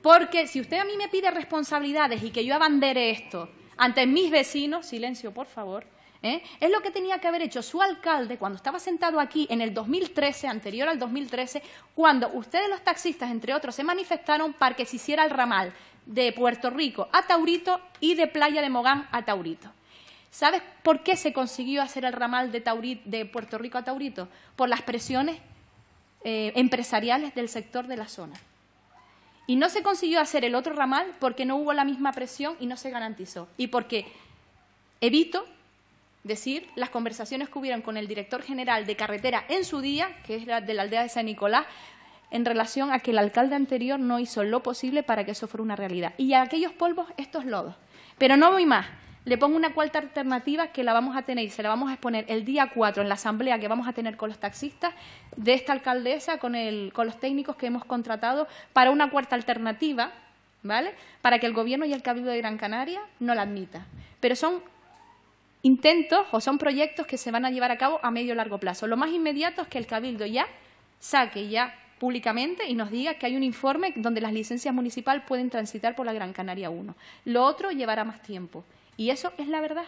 A: Porque si usted a mí me pide responsabilidades y que yo abandere esto ante mis vecinos, silencio, por favor, ¿eh? Es lo que tenía que haber hecho su alcalde cuando estaba sentado aquí en el 2013, anterior al 2013, cuando ustedes los taxistas, entre otros, se manifestaron para que se hiciera el ramal de Puerto Rico a Taurito y de Playa de Mogán a Taurito. ¿Sabes por qué se consiguió hacer el ramal de, de Puerto Rico a Taurito? Por las presiones eh, empresariales del sector de la zona. Y no se consiguió hacer el otro ramal porque no hubo la misma presión y no se garantizó. Y porque Evito decir las conversaciones que hubieron con el director general de carretera en su día, que es la de la aldea de San Nicolás, en relación a que el alcalde anterior no hizo lo posible para que eso fuera una realidad. Y a aquellos polvos, estos lodos. Pero no voy más. Le pongo una cuarta alternativa que la vamos a tener y se la vamos a exponer el día 4 en la asamblea que vamos a tener con los taxistas de esta alcaldesa, con, el, con los técnicos que hemos contratado para una cuarta alternativa, ¿vale? Para que el Gobierno y el Cabildo de Gran Canaria no la admita. Pero son intentos o son proyectos que se van a llevar a cabo a medio y largo plazo. Lo más inmediato es que el Cabildo ya saque ya públicamente y nos diga que hay un informe donde las licencias municipales pueden transitar por la Gran Canaria 1. Lo otro llevará más tiempo. Y eso es la verdad.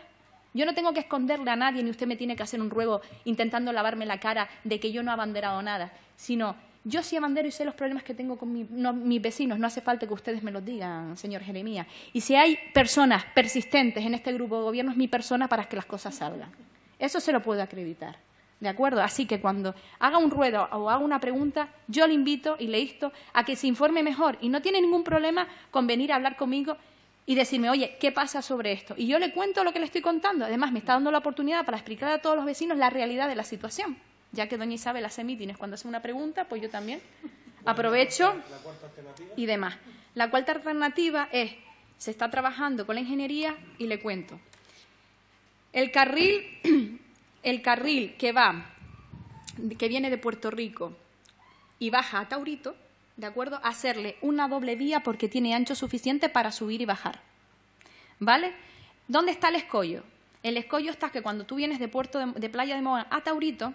A: Yo no tengo que esconderle a nadie ni usted me tiene que hacer un ruego intentando lavarme la cara de que yo no he abanderado nada, sino yo sí bandero y sé los problemas que tengo con mi, mis vecinos, no hace falta que ustedes me los digan, señor Jeremías. Y si hay personas persistentes en este grupo de gobierno, es mi persona para que las cosas salgan. Eso se lo puedo acreditar. ¿De acuerdo? Así que cuando haga un ruedo o haga una pregunta, yo le invito y le insto a que se informe mejor. Y no tiene ningún problema con venir a hablar conmigo y decirme, oye, ¿qué pasa sobre esto? Y yo le cuento lo que le estoy contando. Además, me está dando la oportunidad para explicar a todos los vecinos la realidad de la situación ya que doña Isabel hace mítines cuando hace una pregunta, pues yo también aprovecho y demás. La cuarta alternativa es, se está trabajando con la ingeniería y le cuento. El carril, el carril que va, que viene de Puerto Rico y baja a Taurito, ¿de acuerdo? Hacerle una doble vía porque tiene ancho suficiente para subir y bajar. ¿Vale? ¿Dónde está el escollo? El escollo está que cuando tú vienes de Puerto de, Playa de Mogán a Taurito,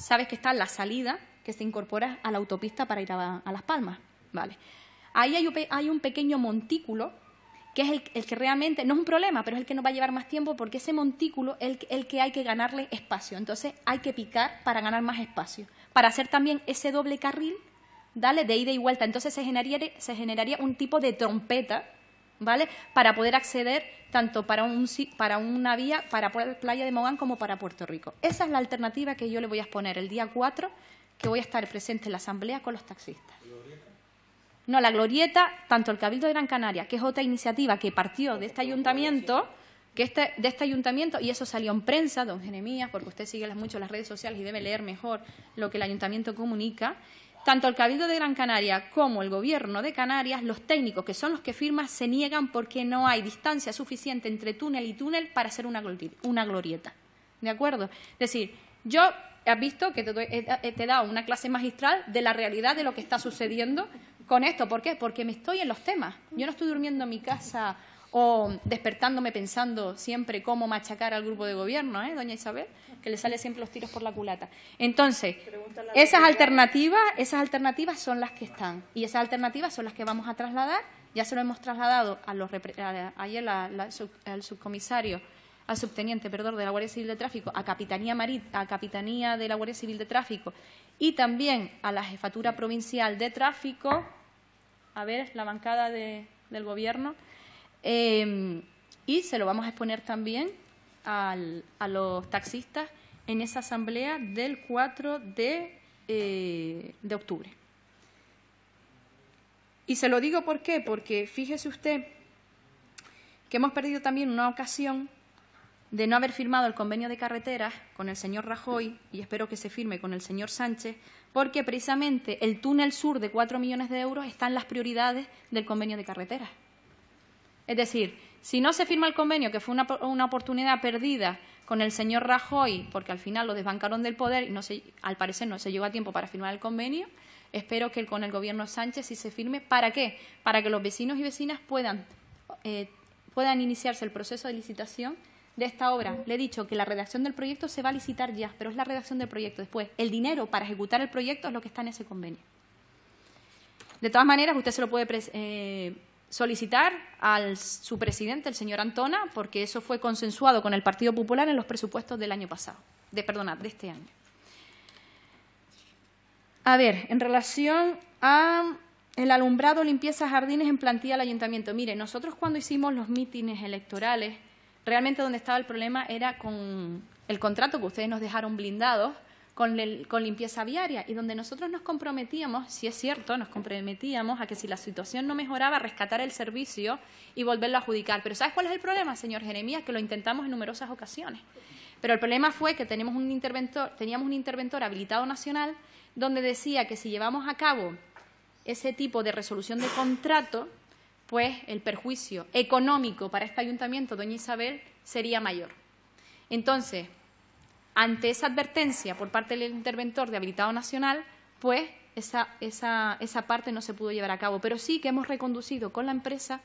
A: sabes que está la salida que se incorpora a la autopista para ir a, Las Palmas. Vale. Ahí hay un, pequeño montículo que es el, que realmente no es un problema, pero es el que nos va a llevar más tiempo porque ese montículo es el, que hay que ganarle espacio. Entonces hay que picar para ganar más espacio, para hacer también ese doble carril, dale de ida y vuelta. Entonces se generaría un tipo de trompeta ¿vale? Para poder acceder tanto para, un, para una vía, para Playa de Mogán como para Puerto Rico. Esa es la alternativa que yo le voy a exponer el día 4, que voy a estar presente en la asamblea con los taxistas. No, la glorieta, tanto el Cabildo de Gran Canaria, que es otra iniciativa que partió de este ayuntamiento, que este, de este ayuntamiento, y eso salió en prensa, don Jeremías, porque usted sigue mucho las redes sociales y debe leer mejor lo que el ayuntamiento comunica, tanto el Cabildo de Gran Canaria como el Gobierno de Canarias, los técnicos que son los que firman, se niegan porque no hay distancia suficiente entre túnel y túnel para hacer una glorieta. ¿De acuerdo? Es decir, yo has visto que te, te he dado una clase magistral de la realidad de lo que está sucediendo con esto. ¿Por qué? Porque me estoy en los temas. Yo no estoy durmiendo en mi casa o despertándome pensando siempre cómo machacar al grupo de gobierno, ¿eh, doña Isabel? Que le sale siempre los tiros por la culata. Entonces, esas alternativas, esas alternativas son las que están y esas alternativas son las que vamos a trasladar. Ya se lo hemos trasladado a los, a, ayer al subcomisario, al subteniente, perdón, de la Guardia Civil de Tráfico, a Capitanía, a Capitanía de la Guardia Civil de Tráfico y también a la Jefatura Provincial de Tráfico. A ver, la bancada de, del Gobierno. Em, y se lo vamos a exponer también a los taxistas en esa asamblea del 4 de, eh, de octubre. Y se lo digo por qué, porque fíjese usted que hemos perdido también una ocasión de no haber firmado el convenio de carreteras con el señor Rajoy, y espero que se firme con el señor Sánchez, porque precisamente el túnel sur de 4 millones de euros está en las prioridades del convenio de carreteras. Es decir, si no se firma el convenio, que fue una, oportunidad perdida con el señor Rajoy, porque al final lo desbancaron del poder y al parecer no se llegó a tiempo para firmar el convenio, espero que con el gobierno Sánchez sí se firme. ¿Para qué? Para que los vecinos y vecinas puedan, eh, puedan iniciarse el proceso de licitación de esta obra. Le he dicho que la redacción del proyecto se va a licitar ya, pero es la redacción del proyecto después. El dinero para ejecutar el proyecto es lo que está en ese convenio. De todas maneras, usted se lo puede eh, solicitar al su presidente, el señor Antona, porque eso fue consensuado con el Partido Popular en los presupuestos del año pasado, de perdonad, de este año. A ver, en relación a el alumbrado, limpieza, jardines en plantilla del ayuntamiento. Mire, nosotros cuando hicimos los mítines electorales, realmente donde estaba el problema era con el contrato que ustedes nos dejaron blindados con, limpieza viaria y donde nosotros nos comprometíamos, si es cierto, nos comprometíamos a que si la situación no mejoraba, rescatar el servicio y volverlo a adjudicar. Pero ¿sabes cuál es el problema, señor Jeremías? Que lo intentamos en numerosas ocasiones. Pero el problema fue que tenemos un teníamos un interventor habilitado nacional donde decía que si llevamos a cabo ese tipo de resolución de contrato, pues el perjuicio económico para este ayuntamiento, doña Isabel, sería mayor. Entonces, ante esa advertencia por parte del interventor de habilitado nacional, pues esa, esa, esa parte no se pudo llevar a cabo. Pero sí que hemos reconducido con la empresa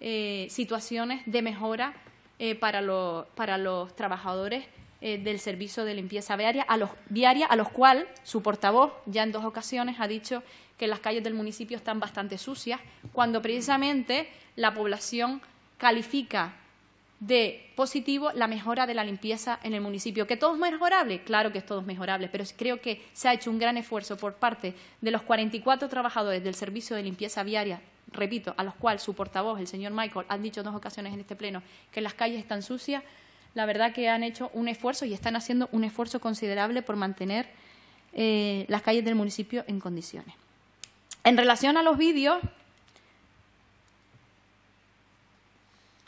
A: eh, situaciones de mejora eh, para, los, para los trabajadores eh, del servicio de limpieza viaria a, los, cuales a los cual su portavoz ya en dos ocasiones ha dicho que las calles del municipio están bastante sucias, cuando precisamente la población califica de positivo la mejora de la limpieza en el municipio. ¿Que todo es mejorable? Claro que es todo mejorable, pero creo que se ha hecho un gran esfuerzo por parte de los 44 trabajadores del Servicio de Limpieza Viaria, repito, a los cuales su portavoz, el señor Michael, ha dicho en dos ocasiones en este pleno que las calles están sucias. La verdad que han hecho un esfuerzo y están haciendo un esfuerzo considerable por mantener eh, las calles del municipio en condiciones. En relación a los vídeos,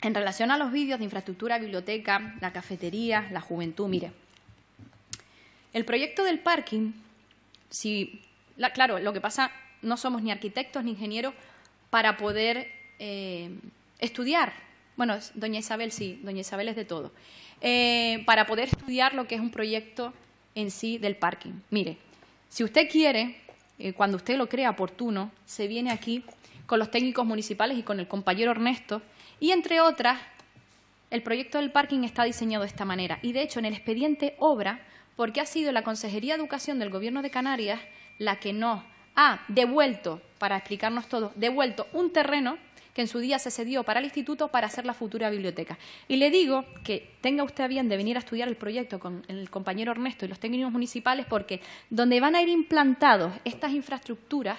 A: En relación a los vídeos de infraestructura, biblioteca, la cafetería, la juventud, mire, el proyecto del parking, si, la, claro, lo que pasa, no somos ni arquitectos ni ingenieros para poder eh, estudiar. Bueno, doña Isabel sí, doña Isabel es de todo. Eh, para poder estudiar lo que es un proyecto en sí del parking. Mire, si usted quiere, eh, cuando usted lo crea oportuno, se viene aquí con los técnicos municipales y con el compañero Ernesto y entre otras, el proyecto del parking está diseñado de esta manera y, de hecho, en el expediente obra, porque ha sido la Consejería de Educación del Gobierno de Canarias la que nos ha devuelto, para explicarnos todo, devuelto un terreno que en su día se cedió para el instituto para hacer la futura biblioteca. Y le digo que tenga usted bien de venir a estudiar el proyecto con el compañero Ernesto y los técnicos municipales porque donde van a ir implantados estas infraestructuras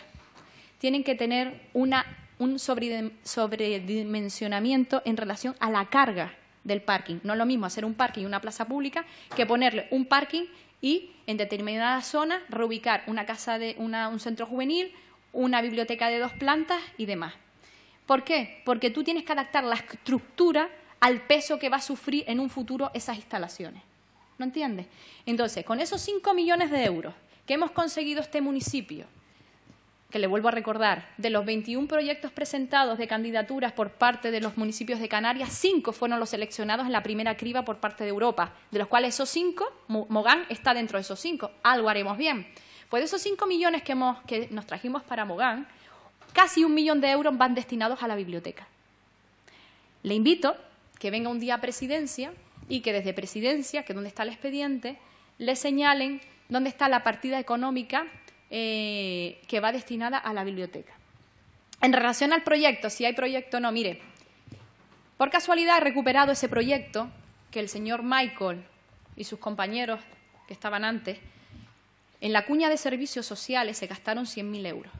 A: tienen que tener una un sobredimensionamiento en relación a la carga del parking. No es lo mismo hacer un parking y una plaza pública que ponerle un parking y en determinada zona reubicar una casa de un centro juvenil, una biblioteca de dos plantas y demás. ¿Por qué? Porque tú tienes que adaptar la estructura al peso que va a sufrir en un futuro esas instalaciones. ¿No entiendes? Entonces, con esos 5 millones de euros que hemos conseguido este municipio, que le vuelvo a recordar, de los 21 proyectos presentados de candidaturas por parte de los municipios de Canarias, cinco fueron los seleccionados en la primera criba por parte de Europa, de los cuales esos cinco, Mogán está dentro de esos cinco, algo haremos bien. Pues de esos 5 millones que, hemos, que nos trajimos para Mogán, casi un millón de euros van destinados a la biblioteca. Le invito que venga un día a presidencia y que desde presidencia, que es donde está el expediente, le señalen dónde está la partida económica eh, que va destinada a la biblioteca. En relación al proyecto, si hay proyecto o no, mire, por casualidad he recuperado ese proyecto que el señor Michael y sus compañeros que estaban antes, en la cuña de servicios sociales se gastaron 100.000 euros.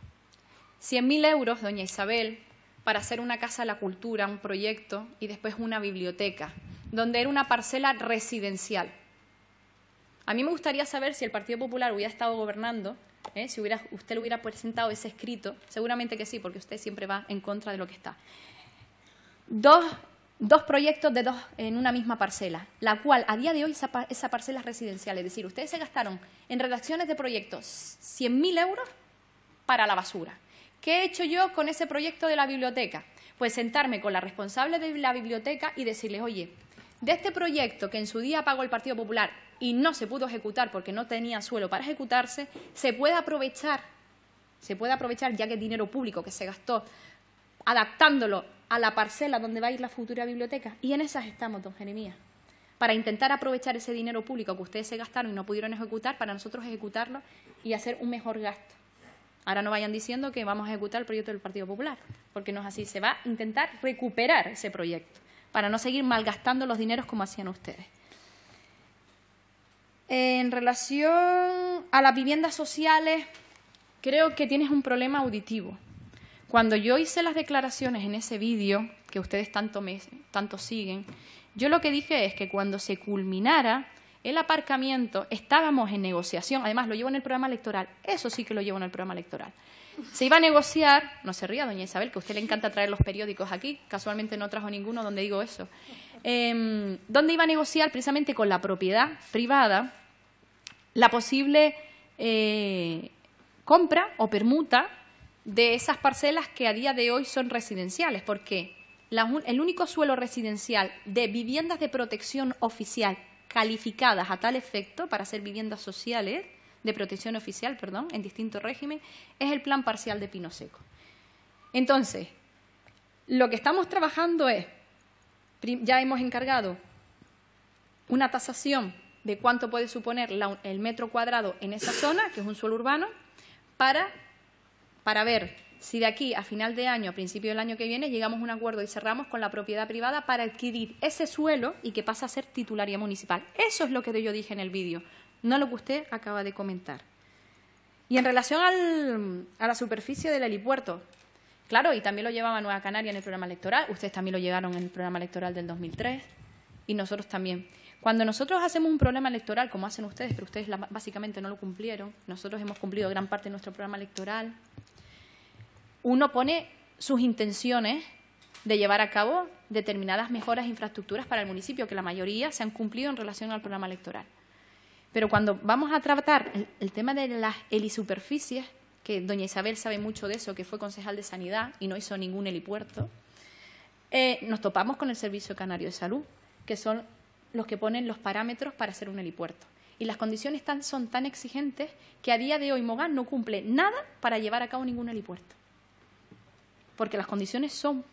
A: 100.000 euros, doña Isabel, para hacer una casa de la cultura, un proyecto y después una biblioteca, donde era una parcela residencial. A mí me gustaría saber si el Partido Popular hubiera estado gobernando, ¿eh? si usted le hubiera presentado ese escrito, seguramente que sí, porque usted siempre va en contra de lo que está. Dos, proyectos de dos en una misma parcela, la cual a día de hoy esa, parcela es residencial, es decir, ustedes se gastaron en redacciones de proyectos 100.000 euros para la basura. ¿Qué he hecho yo con ese proyecto de la biblioteca? Pues sentarme con la responsable de la biblioteca y decirles, oye, de este proyecto que en su día pagó el Partido Popular y no se pudo ejecutar porque no tenía suelo para ejecutarse, se puede aprovechar, se puede aprovechar ya que es dinero público que se gastó adaptándolo a la parcela donde va a ir la futura biblioteca. Y en esas estamos, don Jeremías, para intentar aprovechar ese dinero público que ustedes se gastaron y no pudieron ejecutar, para nosotros ejecutarlo y hacer un mejor gasto. Ahora no vayan diciendo que vamos a ejecutar el proyecto del Partido Popular, porque no es así. Se va a intentar recuperar ese proyecto para no seguir malgastando los dineros como hacían ustedes. En relación a las viviendas sociales, creo que tienes un problema auditivo. Cuando yo hice las declaraciones en ese vídeo, que ustedes tanto, me, tanto siguen, yo lo que dije es que cuando se culminara el aparcamiento, estábamos en negociación, además lo llevo en el programa electoral, eso sí que lo llevo en el programa electoral. Se iba a negociar, no se ría, doña Isabel, que a usted le encanta traer los periódicos aquí, casualmente no trajo ninguno donde digo eso, em, donde iba a negociar precisamente con la propiedad privada la posible eh, compra o permuta de esas parcelas que a día de hoy son residenciales, porque el único suelo residencial de viviendas de protección oficial calificadas a tal efecto para ser viviendas sociales de protección oficial, perdón, en distintos régimen, es el plan parcial de Pino Seco. Entonces, lo que estamos trabajando es, ya hemos encargado una tasación de cuánto puede suponer el metro cuadrado en esa zona, que es un suelo urbano, para, para ver si de aquí a final de año, a principio del año que viene, llegamos a un acuerdo y cerramos con la propiedad privada para adquirir ese suelo y que pasa a ser titularía municipal. Eso es lo que yo dije en el vídeo, no lo que usted acaba de comentar. Y en relación a la superficie del helipuerto, claro, y también lo llevaba Nueva Canaria en el programa electoral, ustedes también lo llevaron en el programa electoral del 2003 y nosotros también. Cuando nosotros hacemos un programa electoral, como hacen ustedes, pero ustedes básicamente no lo cumplieron, nosotros hemos cumplido gran parte de nuestro programa electoral, uno pone sus intenciones de llevar a cabo determinadas mejoras e infraestructuras para el municipio, que la mayoría se han cumplido en relación al programa electoral. Pero cuando vamos a tratar el, tema de las helisuperficies, que doña Isabel sabe mucho de eso, que fue concejal de Sanidad y no hizo ningún helipuerto, eh, nos topamos con el Servicio Canario de Salud, que son los que ponen los parámetros para hacer un helipuerto. Y las condiciones son tan exigentes que a día de hoy Mogán no cumple nada para llevar a cabo ningún helipuerto porque las condiciones son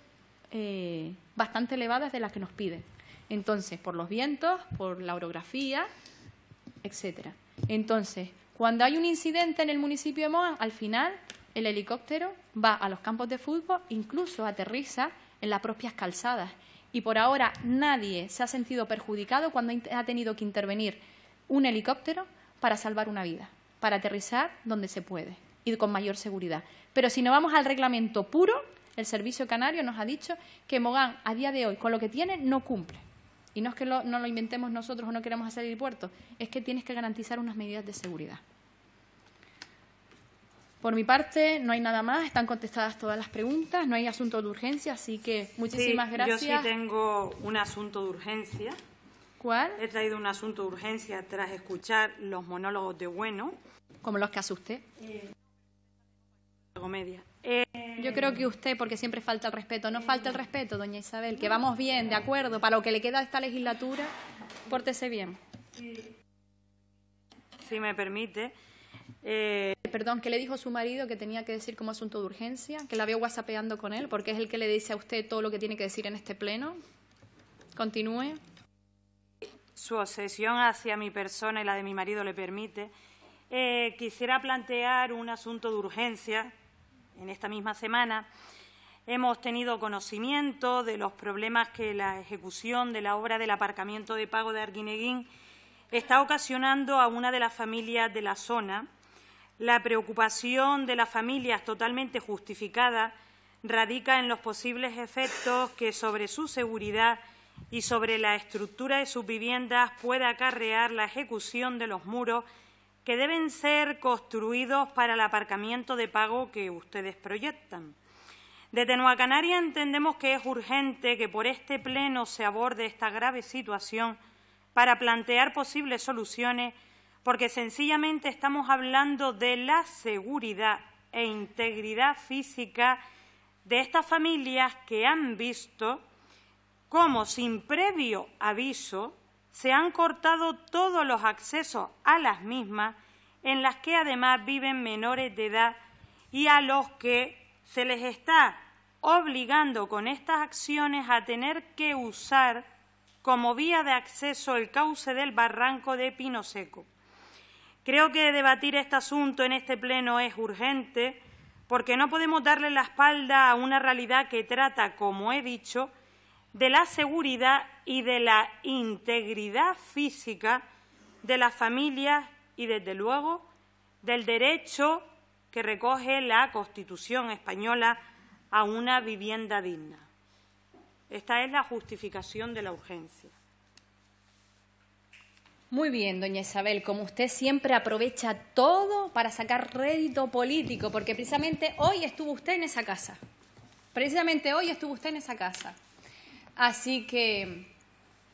A: eh, bastante elevadas de las que nos piden. Entonces, por los vientos, por la orografía, etcétera. Entonces, cuando hay un incidente en el municipio de Moa, al final el helicóptero va a los campos de fútbol, incluso aterriza en las propias calzadas. Y por ahora nadie se ha sentido perjudicado cuando ha tenido que intervenir un helicóptero para salvar una vida, para aterrizar donde se puede y con mayor seguridad. Pero si no vamos al reglamento puro, el Servicio Canario nos ha dicho que Mogán, a día de hoy, con lo que tiene, no cumple. Y no es que no lo inventemos nosotros o no queremos hacer el puerto, es que tienes que garantizar unas medidas de seguridad. Por mi parte, no hay nada más, están contestadas todas las preguntas, no hay asunto de urgencia, así que muchísimas gracias. Yo sí
C: tengo un asunto de urgencia. ¿Cuál? He traído un asunto de urgencia tras escuchar los monólogos de Bueno.
A: Como los que asusté. Eh, eh, yo creo que usted, porque siempre falta el respeto, no falta el respeto, doña Isabel, que vamos bien, de acuerdo, para lo que le queda a esta legislatura, pórtese bien.
C: Si me permite. Eh,
A: Perdón, ¿qué le dijo su marido que tenía que decir como asunto de urgencia? Que la veo whatsappeando con él, porque es el que le dice a usted todo lo que tiene que decir en este pleno. Continúe.
C: Su obsesión hacia mi persona y la de mi marido le permite eh, quisiera plantear un asunto de urgencia. En esta misma semana hemos tenido conocimiento de los problemas que la ejecución de la obra del aparcamiento de pago de Arguineguín está ocasionando a una de las familias de la zona, la preocupación de las familias totalmente justificada radica en los posibles efectos que sobre su seguridad y sobre la estructura de sus viviendas pueda acarrear la ejecución de los muros que deben ser construidos para el aparcamiento de pago que ustedes proyectan. Desde Nueva Canaria entendemos que es urgente que por este Pleno se aborde esta grave situación para plantear posibles soluciones, porque sencillamente estamos hablando de la seguridad e integridad física de estas familias que han visto cómo, sin previo aviso, se han cortado todos los accesos a las mismas, en las que además viven menores de edad y a los que se les está obligando con estas acciones a tener que usar como vía de acceso el cauce del barranco de Pino Seco. Creo que debatir este asunto en este Pleno es urgente porque no podemos darle la espalda a una realidad que trata, como he dicho, de la seguridad y de la integridad física de las familias y, desde luego, del derecho que recoge la Constitución española a una vivienda digna. Esta es la justificación de la urgencia.
A: Muy bien, doña Isabel, como usted siempre aprovecha todo para sacar rédito político, porque precisamente hoy estuvo usted en esa casa. Precisamente hoy estuvo usted en esa casa. Así que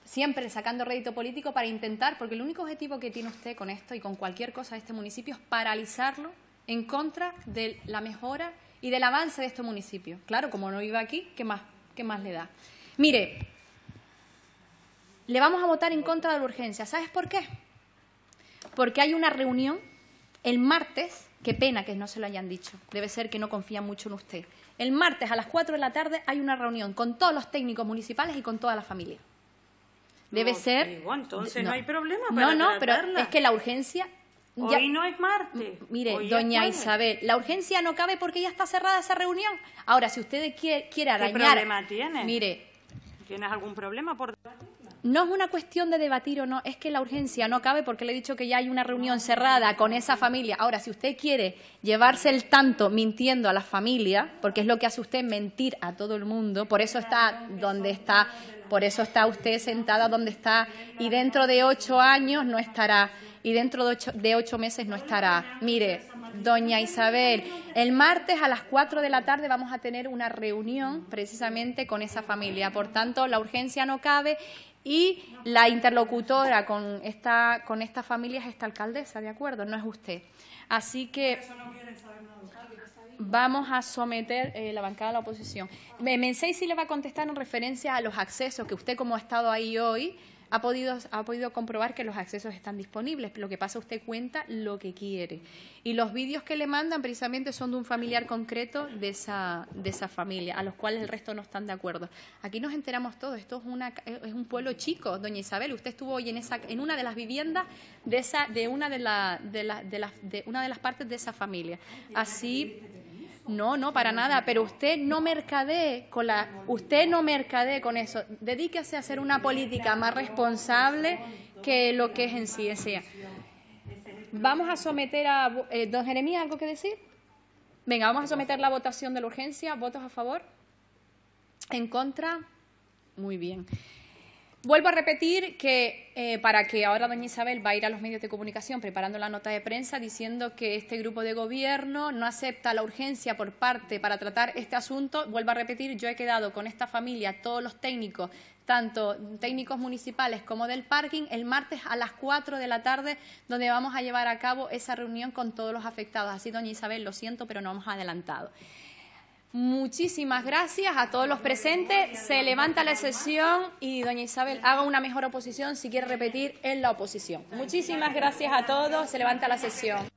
A: siempre sacando rédito político para intentar, porque el único objetivo que tiene usted con esto y con cualquier cosa de este municipio es paralizarlo en contra de la mejora y del avance de este municipio. Claro, como no vive aquí, ¿qué más, más le da? Mire, le vamos a votar en contra de la urgencia. ¿Sabes por qué? Porque hay una reunión el martes, qué pena que no se lo hayan dicho, debe ser que no confía mucho en usted. El martes a las 4 de la tarde hay una reunión con todos los técnicos municipales y con toda la familia. Debe ser...
C: entonces no, hay problema. Para no, no, pero es
A: que la urgencia... Hoy no es martes. Mire, doña Isabel, la urgencia no cabe porque ya está cerrada esa reunión. Ahora, si usted quiere, quiere arañar... ¿Qué problema tiene? Mire...
C: ¿Tienes algún problema
A: por no es una cuestión de debatir o no, es que la urgencia no cabe porque le he dicho que ya hay una reunión cerrada con esa familia. Ahora, si usted quiere llevarse el tanto mintiendo a la familia, porque es lo que hace usted mentir a todo el mundo, por eso está donde está, por eso está usted sentada donde está y dentro de ocho años no estará y dentro de ocho, de ocho meses no estará. Mire, doña Isabel, el martes a las cuatro de la tarde vamos a tener una reunión precisamente con esa familia. Por tanto, la urgencia no cabe y la interlocutora con esta, con esta familia es esta alcaldesa, ¿de acuerdo? No es usted. Así que vamos a someter eh, la bancada a la oposición. Mensei sí le va a contestar en referencia a los accesos, que usted como ha estado ahí hoy, ha podido, ha podido comprobar que los accesos están disponibles. Lo que pasa, usted cuenta lo que quiere. Y los vídeos que le mandan precisamente son de un familiar concreto de esa, de esa familia, a los cuales el resto no están de acuerdo. Aquí nos enteramos todos, esto es, una, es un pueblo chico, doña Isabel. Usted estuvo hoy en, esa, en una de las viviendas de, esa, de, una, de, la, de, de una de las partes de esa familia. Así no, no, para nada, pero usted no mercadee con la usted no mercadee con eso. Dedíquese a hacer una política más responsable que lo que es en sí sea. Vamos a someter a eh, don Jeremías algo que decir. Venga, vamos a someter la votación de la urgencia, votos a favor, en contra. Muy bien. Vuelvo a repetir que eh, para que ahora doña Isabel va a ir a los medios de comunicación preparando la nota de prensa diciendo que este grupo de gobierno no acepta la urgencia por parte para tratar este asunto, vuelvo a repetir, yo he quedado con esta familia, todos los técnicos, tanto técnicos municipales como del parking, el martes a las 4 de la tarde, donde vamos a llevar a cabo esa reunión con todos los afectados. Así, doña Isabel, lo siento, pero no hemos adelantado. Muchísimas gracias a todos los presentes. Se levanta la sesión y doña Isabel haga una mejor oposición si quiere repetir en la oposición. Muchísimas gracias a todos. Se levanta la sesión.